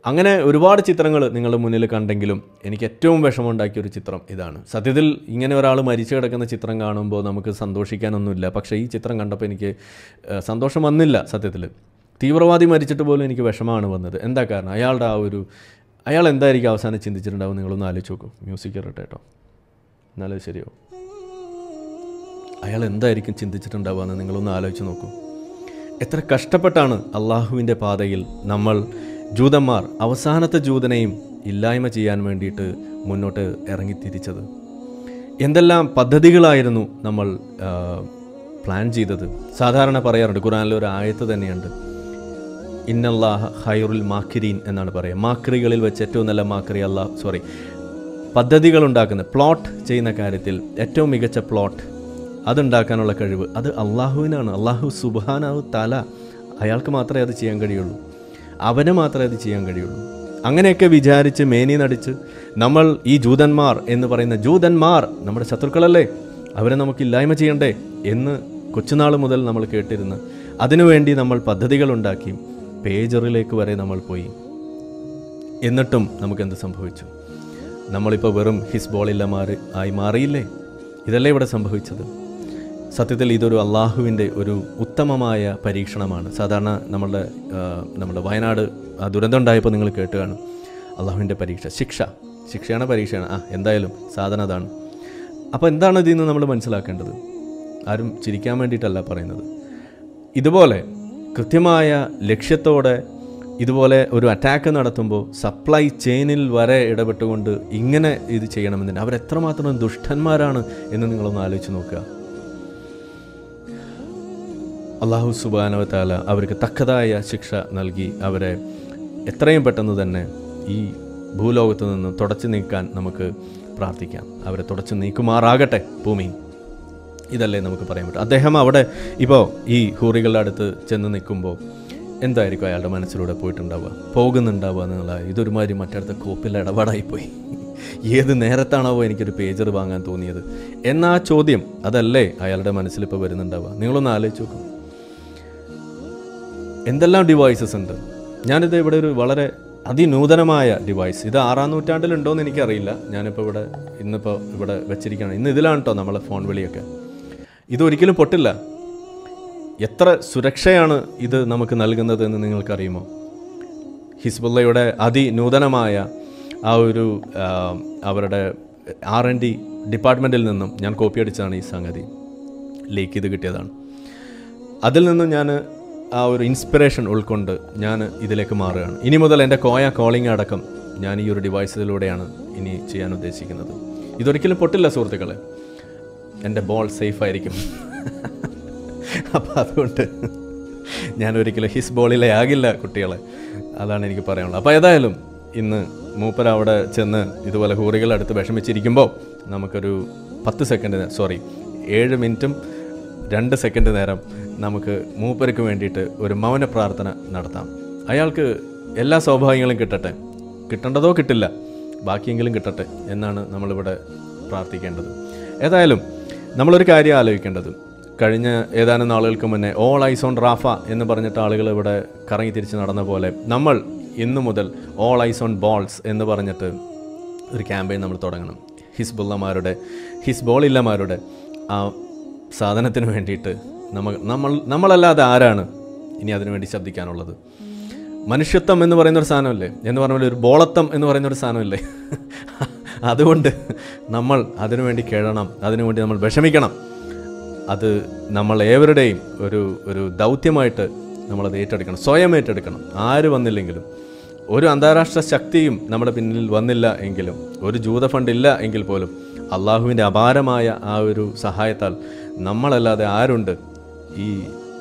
അങ്ങനെ ഒരുപാട് ചിത്രങ്ങൾ നിങ്ങളുടെ മുന്നിൽ കണ്ടെങ്കിലും എനിക്ക് ഏറ്റവും വിഷമമുണ്ടാക്കിയ ഒരു ചിത്രം ഇതാണ് സത്യത്തിൽ ഇങ്ങനെ ഒരാൾ മരിച്ചു കിടക്കുന്ന ചിത്രം കാണുമ്പോൾ നമുക്ക് സന്തോഷിക്കാനൊന്നുമില്ല പക്ഷേ ഈ ചിത്രം കണ്ടപ്പോൾ എനിക്ക് സന്തോഷം വന്നില്ല സത്യത്തിൽ തീവ്രവാദി മരിച്ചിട്ട് പോലും എനിക്ക് വിഷമമാണ് വന്നത് എന്താ കാരണം അയാളുടെ ആ ഒരു അയാൾ എന്തായിരിക്കും അവസാനം ചിന്തിച്ചിട്ടുണ്ടാവും നിങ്ങളൊന്ന് ആലോചിച്ച് നോക്കും മ്യൂസിക് ഇറട്ടെ കേട്ടോ എന്നാലും ശരിയോ അയാൾ എന്തായിരിക്കും ചിന്തിച്ചിട്ടുണ്ടാവുക എന്ന് നിങ്ങളൊന്ന് ആലോചിച്ച് നോക്കൂ എത്ര കഷ്ടപ്പെട്ടാണ് അള്ളാഹുവിൻ്റെ പാതയിൽ നമ്മൾ ജൂതന്മാർ അവസാനത്തെ ജൂതനെയും ഇല്ലായ്മ ചെയ്യാൻ വേണ്ടിയിട്ട് മുന്നോട്ട് ഇറങ്ങിത്തിരിച്ചത് എന്തെല്ലാം പദ്ധതികളായിരുന്നു നമ്മൾ പ്ലാൻ ചെയ്തത് സാധാരണ പറയാറുണ്ട് ഖുറാനിൽ ഒരു ആയത്ത് തന്നെയുണ്ട് ഇന്നല്ലാഹ് ഹൈറുൽ മാക്രീൻ എന്നാണ് പറയുക മാക്രികളിൽ വെച്ച് ഏറ്റവും നല്ല മാക്രി അല്ലാ സോറി പദ്ധതികൾ ഉണ്ടാക്കുന്ന പ്ലോട്ട് ചെയ്യുന്ന കാര്യത്തിൽ ഏറ്റവും മികച്ച പ്ലോട്ട് അതുണ്ടാക്കാനുള്ള കഴിവ് അത് അള്ളാഹുവിനാണ് അള്ളാഹു സുബാനാഹു തല അയാൾക്ക് മാത്രമേ അത് ചെയ്യാൻ കഴിയുള്ളൂ അവന് മാത്രമേ അത് ചെയ്യാൻ കഴിയുള്ളൂ അങ്ങനെയൊക്കെ വിചാരിച്ച് മേനി നടിച്ച് നമ്മൾ ഈ ജൂതന്മാർ എന്ന് പറയുന്ന ജൂതന്മാർ നമ്മുടെ ശത്രുക്കളല്ലേ അവരെ നമുക്ക് ഇല്ലായ്മ ചെയ്യണ്ടേ എന്ന് കൊച്ചുനാൾ മുതൽ നമ്മൾ കേട്ടിരുന്ന് അതിനുവേണ്ടി നമ്മൾ പദ്ധതികളുണ്ടാക്കി പേജറിലേക്ക് വരെ നമ്മൾ പോയി എന്നിട്ടും നമുക്കെന്ത് സംഭവിച്ചു നമ്മളിപ്പോൾ വെറും ഹിസ് ബോളില്ല മാറി ആയി മാറിയില്ലേ ഇതല്ലേ ഇവിടെ സംഭവിച്ചത് സത്യത്തിൽ ഇതൊരു അള്ളാഹുവിൻ്റെ ഒരു ഉത്തമമായ പരീക്ഷണമാണ് സാധാരണ നമ്മളുടെ നമ്മുടെ വയനാട് ആ ദുരന്തം ഉണ്ടായപ്പോൾ നിങ്ങൾ കേട്ട് കാണും അള്ളാഹുവിൻ്റെ പരീക്ഷ ശിക്ഷ ശിക്ഷയാണ് പരീക്ഷയാണ് ആ എന്തായാലും സാധന അതാണ് അപ്പോൾ എന്താണ് ഇതിൽ നിന്ന് നമ്മൾ മനസ്സിലാക്കേണ്ടത് ആരും ചിരിക്കാൻ വേണ്ടിയിട്ടല്ല പറയുന്നത് ഇതുപോലെ കൃത്യമായ ലക്ഷ്യത്തോടെ ഇതുപോലെ ഒരു അറ്റാക്ക് നടത്തുമ്പോൾ സപ്ലൈ ചെയിനിൽ വരെ ഇടപെട്ടുകൊണ്ട് ഇങ്ങനെ ഇത് ചെയ്യണമെന്നില്ല അവരെത്രമാത്രം ദുഷ്ടന്മാരാണ് എന്ന് നിങ്ങളൊന്ന് ആലോചിച്ച് നോക്കുക അള്ളാഹു സുബാനവത്താല അവർക്ക് തക്കതായ ശിക്ഷ നൽകി അവരെ എത്രയും പെട്ടെന്ന് തന്നെ ഈ ഭൂലോകത്ത് നിന്ന് തുടച്ചു നീക്കാൻ നമുക്ക് പ്രാർത്ഥിക്കാം അവരെ തുടച്ചു നീക്കുമാറാകട്ടെ ഭൂമി ഇതല്ലേ നമുക്ക് പറയാൻ പറ്റും അദ്ദേഹം അവിടെ ഇപ്പോൾ ഈ ഹൂറികളുടെ അടുത്ത് ചെന്ന് നിൽക്കുമ്പോൾ എന്തായിരിക്കും അയാളുടെ മനസ്സിലൂടെ പോയിട്ടുണ്ടാവുക പോകുന്നുണ്ടാവുക എന്നുള്ള ഇതൊരുമാതിരി മറ്റടുത്ത കോപ്പിൽ ഇടപാടായിപ്പോയി ഏത് നേരത്താണാവോ എനിക്കൊരു പേജർ വാങ്ങാൻ തോന്നിയത് എന്നാ ചോദ്യം അതല്ലേ അയാളുടെ മനസ്സിൽ ഇപ്പോൾ വരുന്നുണ്ടാവുക നിങ്ങളൊന്ന് ആലോചിച്ച് നോക്കും എന്തെല്ലാം ഡിവൈസസ് ഉണ്ട് ഞാനിത് ഇവിടെ ഒരു വളരെ അതിനൂതനമായ ഡിവൈസ് ഇത് ആറാം നൂറ്റാണ്ടിലുണ്ടോ എന്ന് എനിക്കറിയില്ല ഞാനിപ്പോൾ ഇവിടെ ഇന്നിപ്പോൾ ഇവിടെ വെച്ചിരിക്കുകയാണ് ഇന്ന് ഇതിലാണ് കേട്ടോ നമ്മളെ ഫോൺ വിളിയൊക്കെ ഇതൊരിക്കലും പൊട്ടില്ല എത്ര സുരക്ഷയാണ് ഇത് നമുക്ക് നൽകുന്നത് എന്ന് നിങ്ങൾക്കറിയുമോ ഹിസ്ബുള്ളയുടെ അതിനൂതനമായ ആ ഒരു അവരുടെ ആർ എൻ ഡി ഡിപ്പാർട്ട്മെൻറ്റിൽ നിന്നും ഞാൻ കോപ്പി അടിച്ചതാണ് ഈ സംഗതി ലേക്ക് ഇത് കിട്ടിയതാണ് അതിൽ നിന്നും ഞാൻ ആ ഒരു ഇൻസ്പിറേഷൻ ഉൾക്കൊണ്ട് ഞാൻ ഇതിലേക്ക് മാറുകയാണ് ഇനി മുതൽ എൻ്റെ കോയ കോളിംഗ് അടക്കം ഞാൻ ഈ ഒരു ഡിവൈസിലൂടെയാണ് ഇനി ചെയ്യാൻ ഉദ്ദേശിക്കുന്നത് ഇതൊരിക്കലും പൊട്ടില്ല സുഹൃത്തുക്കളെ എൻ്റെ ബോൾ സേഫ് ആയിരിക്കും അപ്പോൾ അതുകൊണ്ട് ഞാൻ ഒരിക്കലും ഹിസ് ബോളിലെ ആകില്ല കുട്ടികളെ അതാണ് എനിക്ക് പറയാനുള്ളത് അപ്പോൾ ഏതായാലും ഇന്ന് മൂപ്പർ അവിടെ ചെന്ന് ഇതുപോലെ ഹൂറികളടുത്ത് വിഷമിച്ചിരിക്കുമ്പോൾ നമുക്കൊരു പത്ത് സെക്കൻഡ് സോറി ഏഴ് മിനിറ്റും രണ്ട് സെക്കൻഡ് നേരം നമുക്ക് മൂപ്പർക്ക് വേണ്ടിയിട്ട് ഒരു മൗന പ്രാർത്ഥന നടത്താം അയാൾക്ക് എല്ലാ സൗഭാഗ്യങ്ങളും കിട്ടട്ടെ കിട്ടേണ്ടതോ കിട്ടില്ല ബാക്കിയെങ്കിലും കിട്ടട്ടെ എന്നാണ് നമ്മളിവിടെ പ്രാർത്ഥിക്കേണ്ടത് ഏതായാലും നമ്മളൊരു കാര്യം ആലോചിക്കേണ്ടത് കഴിഞ്ഞ ഏതാനും നാളുകൾക്ക് മുന്നേ ഓൾ ഐസ് ഓൺ റാഫ എന്ന് പറഞ്ഞിട്ട് ആളുകൾ ഇവിടെ കറങ്ങി തിരിച്ച് നടന്ന പോലെ നമ്മൾ ഇന്നു മുതൽ ഓൾ ഐസ് ഓൺ ബോൾസ് എന്ന് പറഞ്ഞിട്ട് ഒരു ക്യാമ്പയിൻ നമ്മൾ തുടങ്ങണം ഹിസ്ബുള്ളമാരുടെ ഹിസ്ബോളില്ലമാരുടെ ആ സാധനത്തിന് വേണ്ടിയിട്ട് നമ്മൾ നമ്മൾ നമ്മളല്ലാതെ ആരാണ് ഇനി അതിനുവേണ്ടി ശബ്ദിക്കാനുള്ളത് മനുഷ്യത്വം എന്ന് പറയുന്ന ഒരു സാധനമല്ലേ എന്ന് പറഞ്ഞാൽ ഒരു ബോളത്വം എന്ന് പറയുന്ന ഒരു സാധനമല്ലേ അതുകൊണ്ട് നമ്മൾ അതിനുവേണ്ടി കേഴണം അതിനുവേണ്ടി നമ്മൾ വിഷമിക്കണം അത് നമ്മൾ ഏവരുടെയും ഒരു ഒരു ദൗത്യമായിട്ട് നമ്മളത് ഏറ്റെടുക്കണം സ്വയം ഏറ്റെടുക്കണം ആര് വന്നില്ലെങ്കിലും ഒരു അന്താരാഷ്ട്ര ശക്തിയും നമ്മുടെ പിന്നിൽ വന്നില്ല എങ്കിലും ഒരു ജൂത ഫണ്ട് ഇല്ല എങ്കിൽ പോലും അള്ളാഹുവിൻ്റെ അപാരമായ ആ ഒരു സഹായത്താൽ നമ്മളല്ലാതെ ആരുണ്ട് ഈ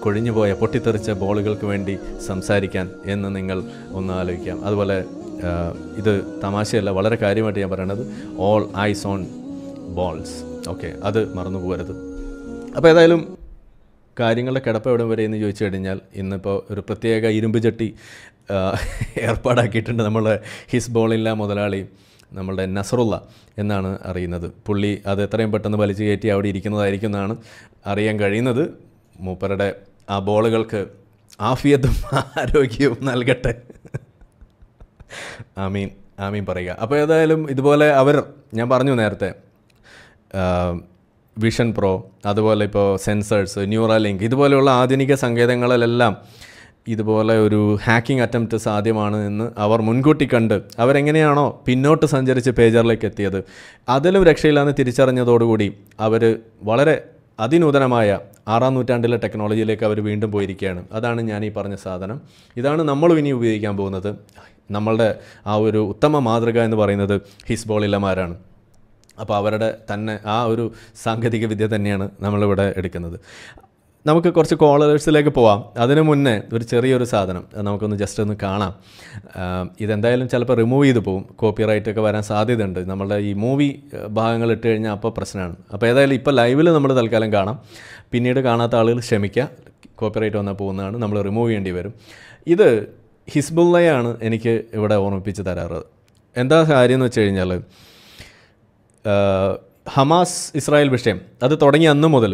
കൊഴിഞ്ഞുപോയ പൊട്ടിത്തെറിച്ച ബോളുകൾക്ക് വേണ്ടി സംസാരിക്കാൻ എന്ന് നിങ്ങൾ ഒന്ന് ആലോചിക്കാം അതുപോലെ ഇത് തമാശയല്ല വളരെ കാര്യമായിട്ട് ഞാൻ പറയണത് all eyes on balls okay അത് മറന്നു പോകരുത് അപ്പോൾ ഏതായാലും കാര്യങ്ങളുടെ കിടപ്പ് എവിടെ വരെ എന്ന് ചോദിച്ചു കഴിഞ്ഞാൽ ഇന്നിപ്പോൾ ഒരു പ്രത്യേക ഇരുമ്പ് ചട്ടി ഏർപ്പാടാക്കിയിട്ടുണ്ട് നമ്മളെ ബോളില്ല മുതലാളി നമ്മളുടെ നസറുള്ള എന്നാണ് അറിയുന്നത് പുള്ളി അത് എത്രയും പെട്ടെന്ന് വലിച്ചു കയറ്റി അവിടെ ഇരിക്കുന്നതായിരിക്കും എന്നാണ് അറിയാൻ കഴിയുന്നത് മൂപ്പരുടെ ആ ബോളുകൾക്ക് ആഫിയത്തും ആരോഗ്യവും നൽകട്ടെ ഐ മീൻ ഐ മീൻ പറയുക അപ്പോൾ ഏതായാലും ഇതുപോലെ അവർ ഞാൻ പറഞ്ഞു നേരത്തെ വിഷൻ പ്രോ അതുപോലെ ഇപ്പോൾ സെൻസേഴ്സ് ലിങ്ക് ഇതുപോലെയുള്ള ആധുനിക സങ്കേതങ്ങളിലെല്ലാം ഇതുപോലെ ഒരു ഹാക്കിംഗ് അറ്റംപ്റ്റ് സാധ്യമാണ് എന്ന് അവർ മുൻകൂട്ടി കണ്ട് അവരെങ്ങനെയാണോ പിന്നോട്ട് സഞ്ചരിച്ച് പേജറിലേക്ക് എത്തിയത് അതിലും രക്ഷയില്ലാന്ന് തിരിച്ചറിഞ്ഞതോടുകൂടി അവർ വളരെ അതിനൂതനമായ ആറാം നൂറ്റാണ്ടിലെ ടെക്നോളജിയിലേക്ക് അവർ വീണ്ടും പോയിരിക്കുകയാണ് അതാണ് ഞാൻ ഈ പറഞ്ഞ സാധനം ഇതാണ് നമ്മളും ഇനി ഉപയോഗിക്കാൻ പോകുന്നത് നമ്മളുടെ ആ ഒരു ഉത്തമ മാതൃക എന്ന് പറയുന്നത് ഹിസ്ബോളിലമാരാണ് അപ്പോൾ അവരുടെ തന്നെ ആ ഒരു സാങ്കേതിക വിദ്യ തന്നെയാണ് നമ്മളിവിടെ എടുക്കുന്നത് നമുക്ക് കുറച്ച് കോളേഴ്സിലേക്ക് പോവാം അതിനു മുന്നേ ഒരു ചെറിയൊരു സാധനം നമുക്കൊന്ന് ജസ്റ്റ് ഒന്ന് കാണാം ഇതെന്തായാലും ചിലപ്പോൾ റിമൂവ് ചെയ്ത് പോകും കോപ്പിറൈറ്റ് ഒക്കെ വരാൻ സാധ്യതയുണ്ട് നമ്മളുടെ ഈ മൂവി ഭാഗങ്ങൾ ഇട്ട് കഴിഞ്ഞാൽ അപ്പോൾ പ്രശ്നമാണ് അപ്പോൾ ഏതായാലും ഇപ്പോൾ ലൈവിൽ നമ്മൾ തൽക്കാലം കാണാം പിന്നീട് കാണാത്ത ആളുകൾ ക്ഷമിക്കുക കോപ്പിറൈറ്റ് വന്നാൽ പോകുന്നതാണ് നമ്മൾ റിമൂവ് ചെയ്യേണ്ടി വരും ഇത് ഹിസ്ബുള്ളയാണ് എനിക്ക് ഇവിടെ ഓർമ്മിപ്പിച്ച് തരാറ് എന്താ കാര്യം എന്ന് വെച്ച് കഴിഞ്ഞാൽ ഹമാസ് ഇസ്രായേൽ വിഷയം അത് തുടങ്ങി അന്ന് മുതൽ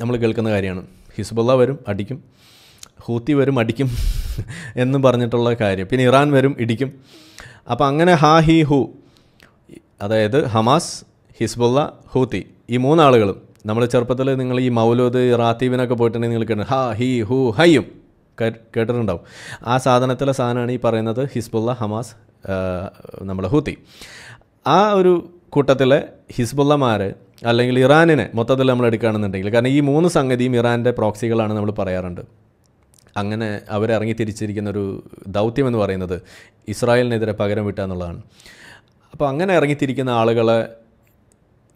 നമ്മൾ കേൾക്കുന്ന കാര്യമാണ് ഹിസ്ബുള്ള വരും അടിക്കും ഹൂത്തി വരും അടിക്കും എന്ന് പറഞ്ഞിട്ടുള്ള കാര്യം പിന്നെ ഇറാൻ വരും ഇടിക്കും അപ്പോൾ അങ്ങനെ ഹാ ഹി ഹു അതായത് ഹമാസ് ഹിസ്ബുള്ള ഹൂത്തി ഈ മൂന്നാളുകളും നമ്മൾ ചെറുപ്പത്തിൽ നിങ്ങൾ ഈ മൗലോദ് റാത്തീബിനൊക്കെ പോയിട്ടുണ്ടെങ്കിൽ നിങ്ങൾ കേട്ടു ഹാ ഹി ഹു ഹയ്യും കേട്ടിട്ടുണ്ടാവും ആ സാധനത്തിലെ സാധനമാണ് ഈ പറയുന്നത് ഹിസ്ബുള്ള ഹമാസ് നമ്മളെ ഹൂത്തി ആ ഒരു കൂട്ടത്തിലെ ഹിസ്ബുള്ളമാർ അല്ലെങ്കിൽ ഇറാനിനെ മൊത്തത്തിൽ നമ്മൾ എടുക്കുകയാണെന്നുണ്ടെങ്കിൽ കാരണം ഈ മൂന്ന് സംഗതിയും ഇറാൻ്റെ പ്രോക്സികളാണ് നമ്മൾ പറയാറുണ്ട് അങ്ങനെ അവരിറങ്ങി തിരിച്ചിരിക്കുന്ന ഒരു ദൗത്യം എന്ന് പറയുന്നത് ഇസ്രായേലിനെതിരെ പകരം വിട്ടുക എന്നുള്ളതാണ് അപ്പോൾ അങ്ങനെ ഇറങ്ങിത്തിരിക്കുന്ന ആളുകളെ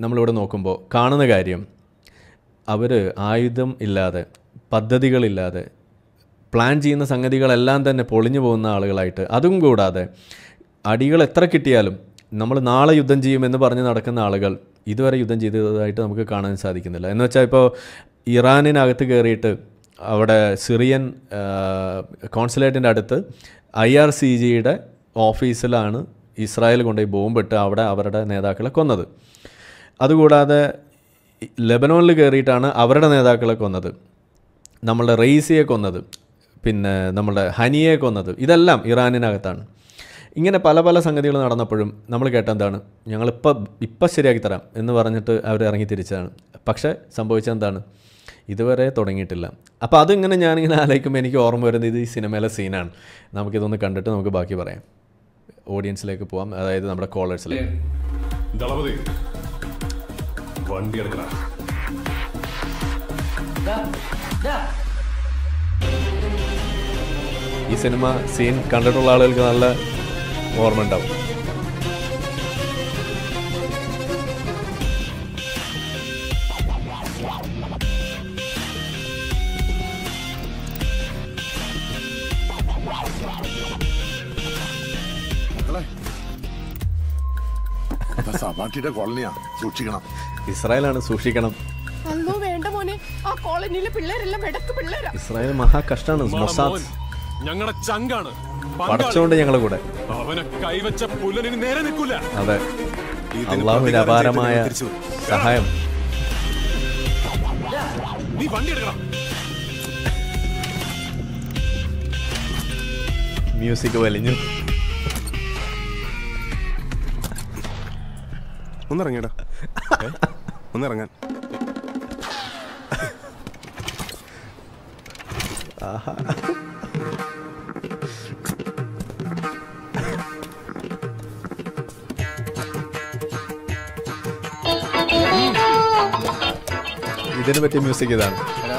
നമ്മളിവിടെ നോക്കുമ്പോൾ കാണുന്ന കാര്യം അവർ ആയുധം ഇല്ലാതെ പദ്ധതികളില്ലാതെ പ്ലാൻ ചെയ്യുന്ന സംഗതികളെല്ലാം തന്നെ പൊളിഞ്ഞു പോകുന്ന ആളുകളായിട്ട് അതും കൂടാതെ അടികൾ എത്ര കിട്ടിയാലും നമ്മൾ നാളെ യുദ്ധം ചെയ്യുമെന്ന് പറഞ്ഞ് നടക്കുന്ന ആളുകൾ ഇതുവരെ യുദ്ധം ചെയ്തതായിട്ട് നമുക്ക് കാണാൻ സാധിക്കുന്നില്ല എന്ന് വെച്ചാൽ ഇപ്പോൾ ഇറാനിനകത്ത് കയറിയിട്ട് അവിടെ സിറിയൻ കോൺസുലേറ്റിൻ്റെ അടുത്ത് ഐ ആർ സി ജിയുടെ ഓഫീസിലാണ് ഇസ്രായേൽ കൊണ്ടുപോയി ബോംബിട്ട് അവിടെ അവരുടെ നേതാക്കളെ കൊന്നത് അതുകൂടാതെ ലെബനോണിൽ കയറിയിട്ടാണ് അവരുടെ നേതാക്കളെ കൊന്നത് നമ്മളുടെ റെയ്സിയെ കൊന്നത് പിന്നെ നമ്മുടെ ഹനിയെ കൊന്നത് ഇതെല്ലാം ഇറാനിനകത്താണ് ഇങ്ങനെ പല പല സംഗതികൾ നടന്നപ്പോഴും നമ്മൾ കേട്ട എന്താണ് ഞങ്ങളിപ്പോൾ ഇപ്പം ശരിയാക്കി തരാം എന്ന് പറഞ്ഞിട്ട് അവർ ഇറങ്ങി തിരിച്ചതാണ് പക്ഷേ സംഭവിച്ചെന്താണ് ഇതുവരെ തുടങ്ങിയിട്ടില്ല അപ്പോൾ അതിങ്ങനെ ഞാനിങ്ങനെ ആലോചിക്കുമ്പോൾ എനിക്ക് ഓർമ്മ വരുന്നത് ഇത് ഈ സിനിമയിലെ സീനാണ് നമുക്കിതൊന്ന് കണ്ടിട്ട് നമുക്ക് ബാക്കി പറയാം ഓഡിയൻസിലേക്ക് പോവാം അതായത് നമ്മുടെ കോളേഴ്സിലേക്ക് വണ്ടി എടുക്കണം ഈ സിനിമ സീൻ കണ്ടിട്ടുള്ള ആളുകൾക്ക് നല്ല ഓർമ്മ ഉണ്ടാവും സമാറ്റിയുടെ കോളനിയാ സൂക്ഷിക്കണം ഇസ്രായേലാണ് സൂക്ഷിക്കണം വേണ്ട മോനെ ആ കോളനിയിലെ പിള്ളേരെല്ലാം ഇടക്ക് ഇസ്രായേൽ മഹാ കഷ്ടമാണ് മൊസാദ് ഞങ്ങളുടെ ചങ്കാണ് പഠിച്ചോണ്ട് ഞങ്ങളെ കൂടെ അവനെ കൈവച്ച പുലനിന് നേരെ നിൽക്കൂല അതെ അള്ളാഹുവിന്റെ അപാരമായ സഹായം നീ വണ്ടി എടുക്കണം മ്യൂസിക് വലിഞ്ഞു ഒന്നിറങ്ങിയടാ ഒന്നിറങ്ങാൻ ആഹാ ඉදනම තෙමියස කියදන්න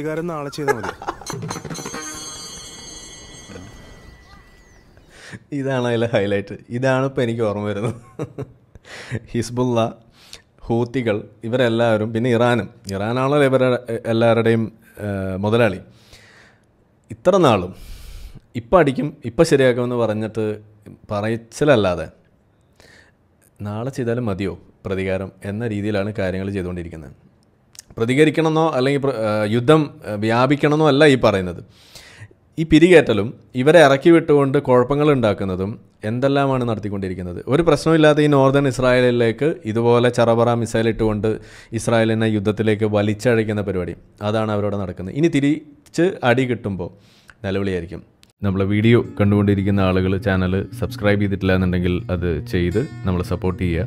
പ്രതികാരം നാളെ ചെയ്താൽ മതി ഇതാണ് അതിലെ ഹൈലൈറ്റ് ഇതാണ് ഇപ്പോൾ എനിക്ക് ഓർമ്മ വരുന്നത് ഹിസ്ബുല്ല ഹൂത്തികൾ ഇവരെല്ലാവരും പിന്നെ ഇറാനും ഇറാനാണല്ലോ ഇവരുടെ എല്ലാവരുടെയും മുതലാളി ഇത്ര നാളും ഇപ്പം അടിക്കും ഇപ്പം ശരിയാക്കുമെന്ന് പറഞ്ഞിട്ട് പറയച്ചിലല്ലാതെ നാളെ ചെയ്താലും മതിയോ പ്രതികാരം എന്ന രീതിയിലാണ് കാര്യങ്ങൾ ചെയ്തുകൊണ്ടിരിക്കുന്നത് പ്രതികരിക്കണമെന്നോ അല്ലെങ്കിൽ യുദ്ധം വ്യാപിക്കണമെന്നോ അല്ല ഈ പറയുന്നത് ഈ പിരികേറ്റലും ഇവരെ ഇറക്കി വിട്ടുകൊണ്ട് കുഴപ്പങ്ങൾ ഉണ്ടാക്കുന്നതും എന്തെല്ലാമാണ് നടത്തിക്കൊണ്ടിരിക്കുന്നത് ഒരു പ്രശ്നമില്ലാതെ ഈ നോർത്തേൺ ഇസ്രായേലിലേക്ക് ഇതുപോലെ ചറബറ മിസൈൽ ഇട്ടുകൊണ്ട് ഇസ്രായേലിനെ യുദ്ധത്തിലേക്ക് വലിച്ചഴയ്ക്കുന്ന പരിപാടി അതാണ് അവരോട് നടക്കുന്നത് ഇനി തിരിച്ച് അടി കിട്ടുമ്പോൾ നിലവിളിയായിരിക്കും നമ്മളെ വീഡിയോ കണ്ടുകൊണ്ടിരിക്കുന്ന ആളുകൾ ചാനൽ സബ്സ്ക്രൈബ് ചെയ്തിട്ടില്ല എന്നുണ്ടെങ്കിൽ അത് ചെയ്ത് നമ്മളെ സപ്പോർട്ട് ചെയ്യുക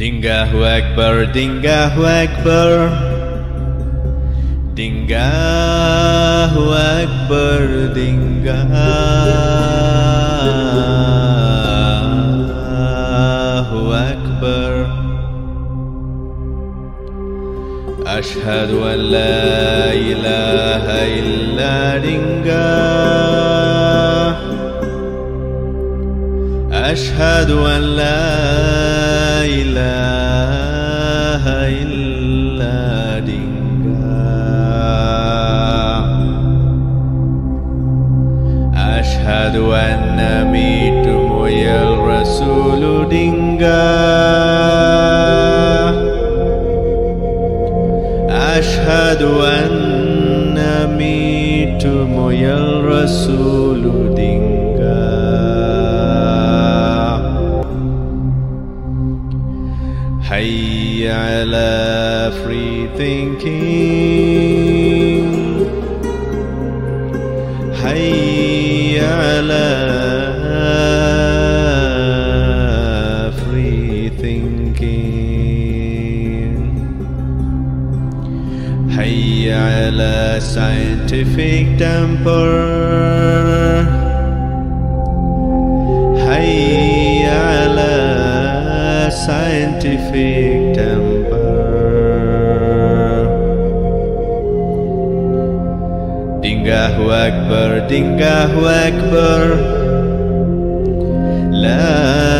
Dingahu Akbar, Dingahu Akbar Dingahu Akbar, Dingahu Akbar Ashhadu أن لا إله إلا دينغاه أشهد أن لا إله إلا دينك أشهد أن ميتم يا الرسول دينك أشهد أن ميتم يا الرسول دينك حي على free thinking حي على free thinking حي على scientific temper حي على science scientific temper Dingahu Wakbar, Dingahu Wakbar La